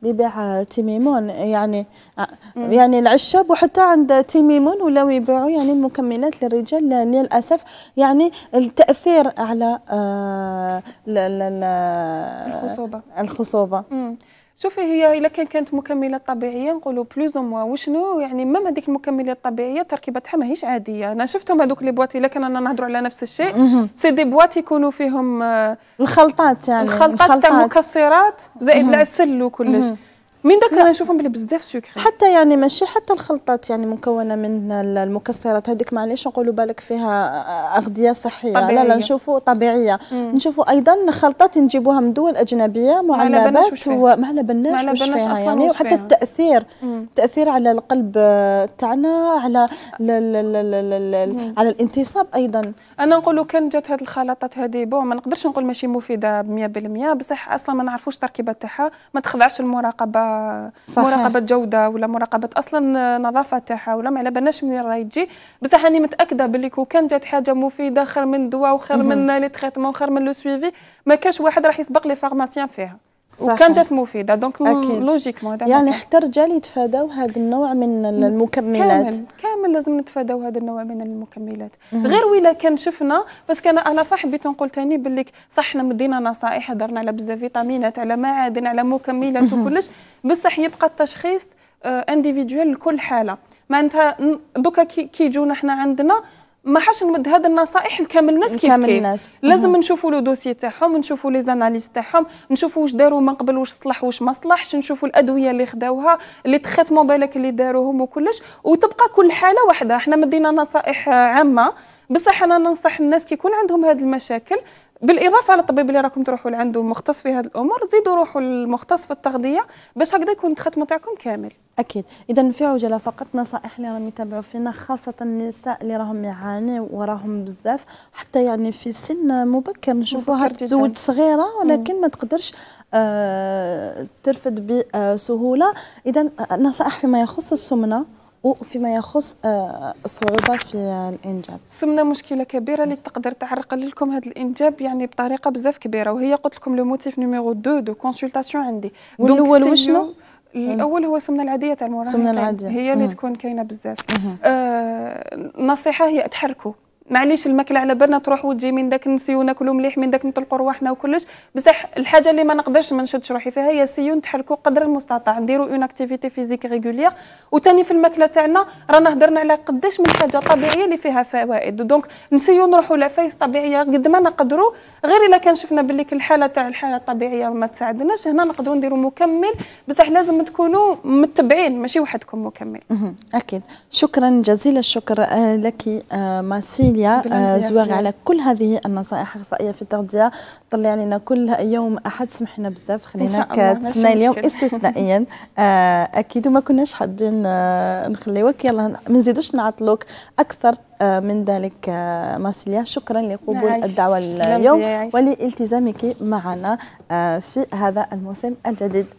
بيبيع تيميمون يعني مم. يعني العشاب وحتى عند تيميمون ولاو يبيعوا يعني المكملات للرجال للاسف يعني التاثير على آه الخصوبه الخصوبه مم. شوفي هي الا كان كانت مكمله طبيعيه نقولوا بلوز موا وشنو يعني مام هذيك المكمله الطبيعيه تركيبتها ماهيش عاديه انا شفتهم هذوك لي بواط الا كان انا نهضروا على نفس الشيء سي دي بواط يكونوا فيهم آه، الخلطات يعني الخلطات تاع المكسرات زائد العسل وكلش من ذاك انا نشوفهم بلي بزاف سكري حتى يعني ماشي حتى الخلطات يعني مكونه من المكسرات هذيك معليش نقولوا بالك فيها اغذيه صحيه طبيعية. لا لا نشوفوا طبيعيه نشوفوا ايضا خلطات نجيبوها من دول اجنبيه معلبات وما على بالناش واش اصلا يعني وحتى التاثير التاثير التاثير على القلب تاعنا على على الانتصاب ايضا انا نقول كان جات هذه الخلطات هذه بون ما نقدرش نقول ماشي مفيده 100% بصح اصلا ما نعرفوش التركيبه تاعها ما تخضعش المراقبه صحيح. مراقبه جوده ولا مراقبه اصلا نظافه تاعها ولا ما على بالناش منين راهي تجي بصح راني متاكده باللي كو كان جات حاجه مفيده خير من دواء وخير من لي تريتمون وخير من لو سويفي ما كاش واحد راح يسبق لي فارماسيان فيها صحيح. وكانت مفيده دونك لوجيكمون هذا يعني حتى الرجال يتفاداو هذا النوع من المكملات كامل كامل لازم نتفاداو هذا النوع من المكملات مم. غير ولا كان شفنا بس كان انا حبيت نقول ثاني باللي صح احنا مدينا نصائح هضرنا على بزاف فيتامينات على معادن على مكملات وكلش بصح يبقى التشخيص انديفيديوال آه، لكل حاله معناتها دوكا كي يجونا حنا عندنا ما حاش نمد هذه النصائح لكامل الناس كيف كيف الناس. لازم نشوفوا لو دوسي تاعهم نشوفوا لي زاناليز تاعهم نشوفوا واش داروا من قبل واش صلح واش ما صلحش نشوفوا الادويه اللي خداوها لي تريتمون بالك اللي داروهم وكلش وتبقى كل حاله وحده احنا مدينا نصائح عامه بصح انا ننصح الناس كي يكون عندهم هذه المشاكل بالاضافه على الطبيب اللي راكم تروحوا لعنده مختص في هذه الامور زيدوا روحوا للمختص في التغذيه باش هكذا يكون التختم تاعكم كامل اكيد اذا في عجله فقط نصائح اللي راهم يتابعوا فينا خاصه النساء اللي راهم يعانيوا وراهم بزاف حتى يعني في سن مبكر نشوفوها تزوج صغيره ولكن مم. ما تقدرش آه، ترفد بسهوله اذا آه، نصائح فيما يخص السمنه وفيما يخص آه، الصعوبه في الانجاب سمنا مشكله كبيره اللي تقدر تعرق لكم هذا الانجاب يعني بطريقه بزاف كبيره وهي قلت لكم لو موتيف نيميرو 2 دو كونسلطاسيون عندي والاول وشنو الاول هو السمنه العاديه تاع المراهقين السمنه العاديه هي اللي تكون كاينه بزاف آه، النصيحه آه هي تحركوا معليش الماكله على بالنا تروح وتجي من داك نسيو ناكلو مليح من داك نطلقو رواحنا وكلش بصح الحاجه اللي ما نقدرش ما نشدش روحي فيها هي سيو نتحركوا قدر المستطاع نديروا اون اكتيفيتي فيزيك ريغولير وثاني في الماكله تاعنا رانا هضرنا على قداش من حاجه طبيعيه اللي فيها فوائد دونك نسيو نروحوا لعفايس طبيعيه قد ما نقدروا غير الا كان شفنا باللي الحاله تاع الحاله الطبيعيه ما تساعدناش هنا نقدروا نديروا مكمل بصح لازم تكونوا متبعين ماشي وحدكم مكمل اكيد شكرا جزيل الشكر آه، لك آه، ماسين جميلة آه، زوار على كل هذه النصائح اخصائيه في التغذيه طلع لنا كل يوم احد سمحنا بزاف خلينا كتسنى اليوم استثنائيا آه، اكيد وما كناش حابين آه، نخليوك يلا ما نزيدوش نعطلوك اكثر من ذلك ماسيليا شكرا لقبول الدعوه اليوم ولالتزامك معنا في هذا الموسم الجديد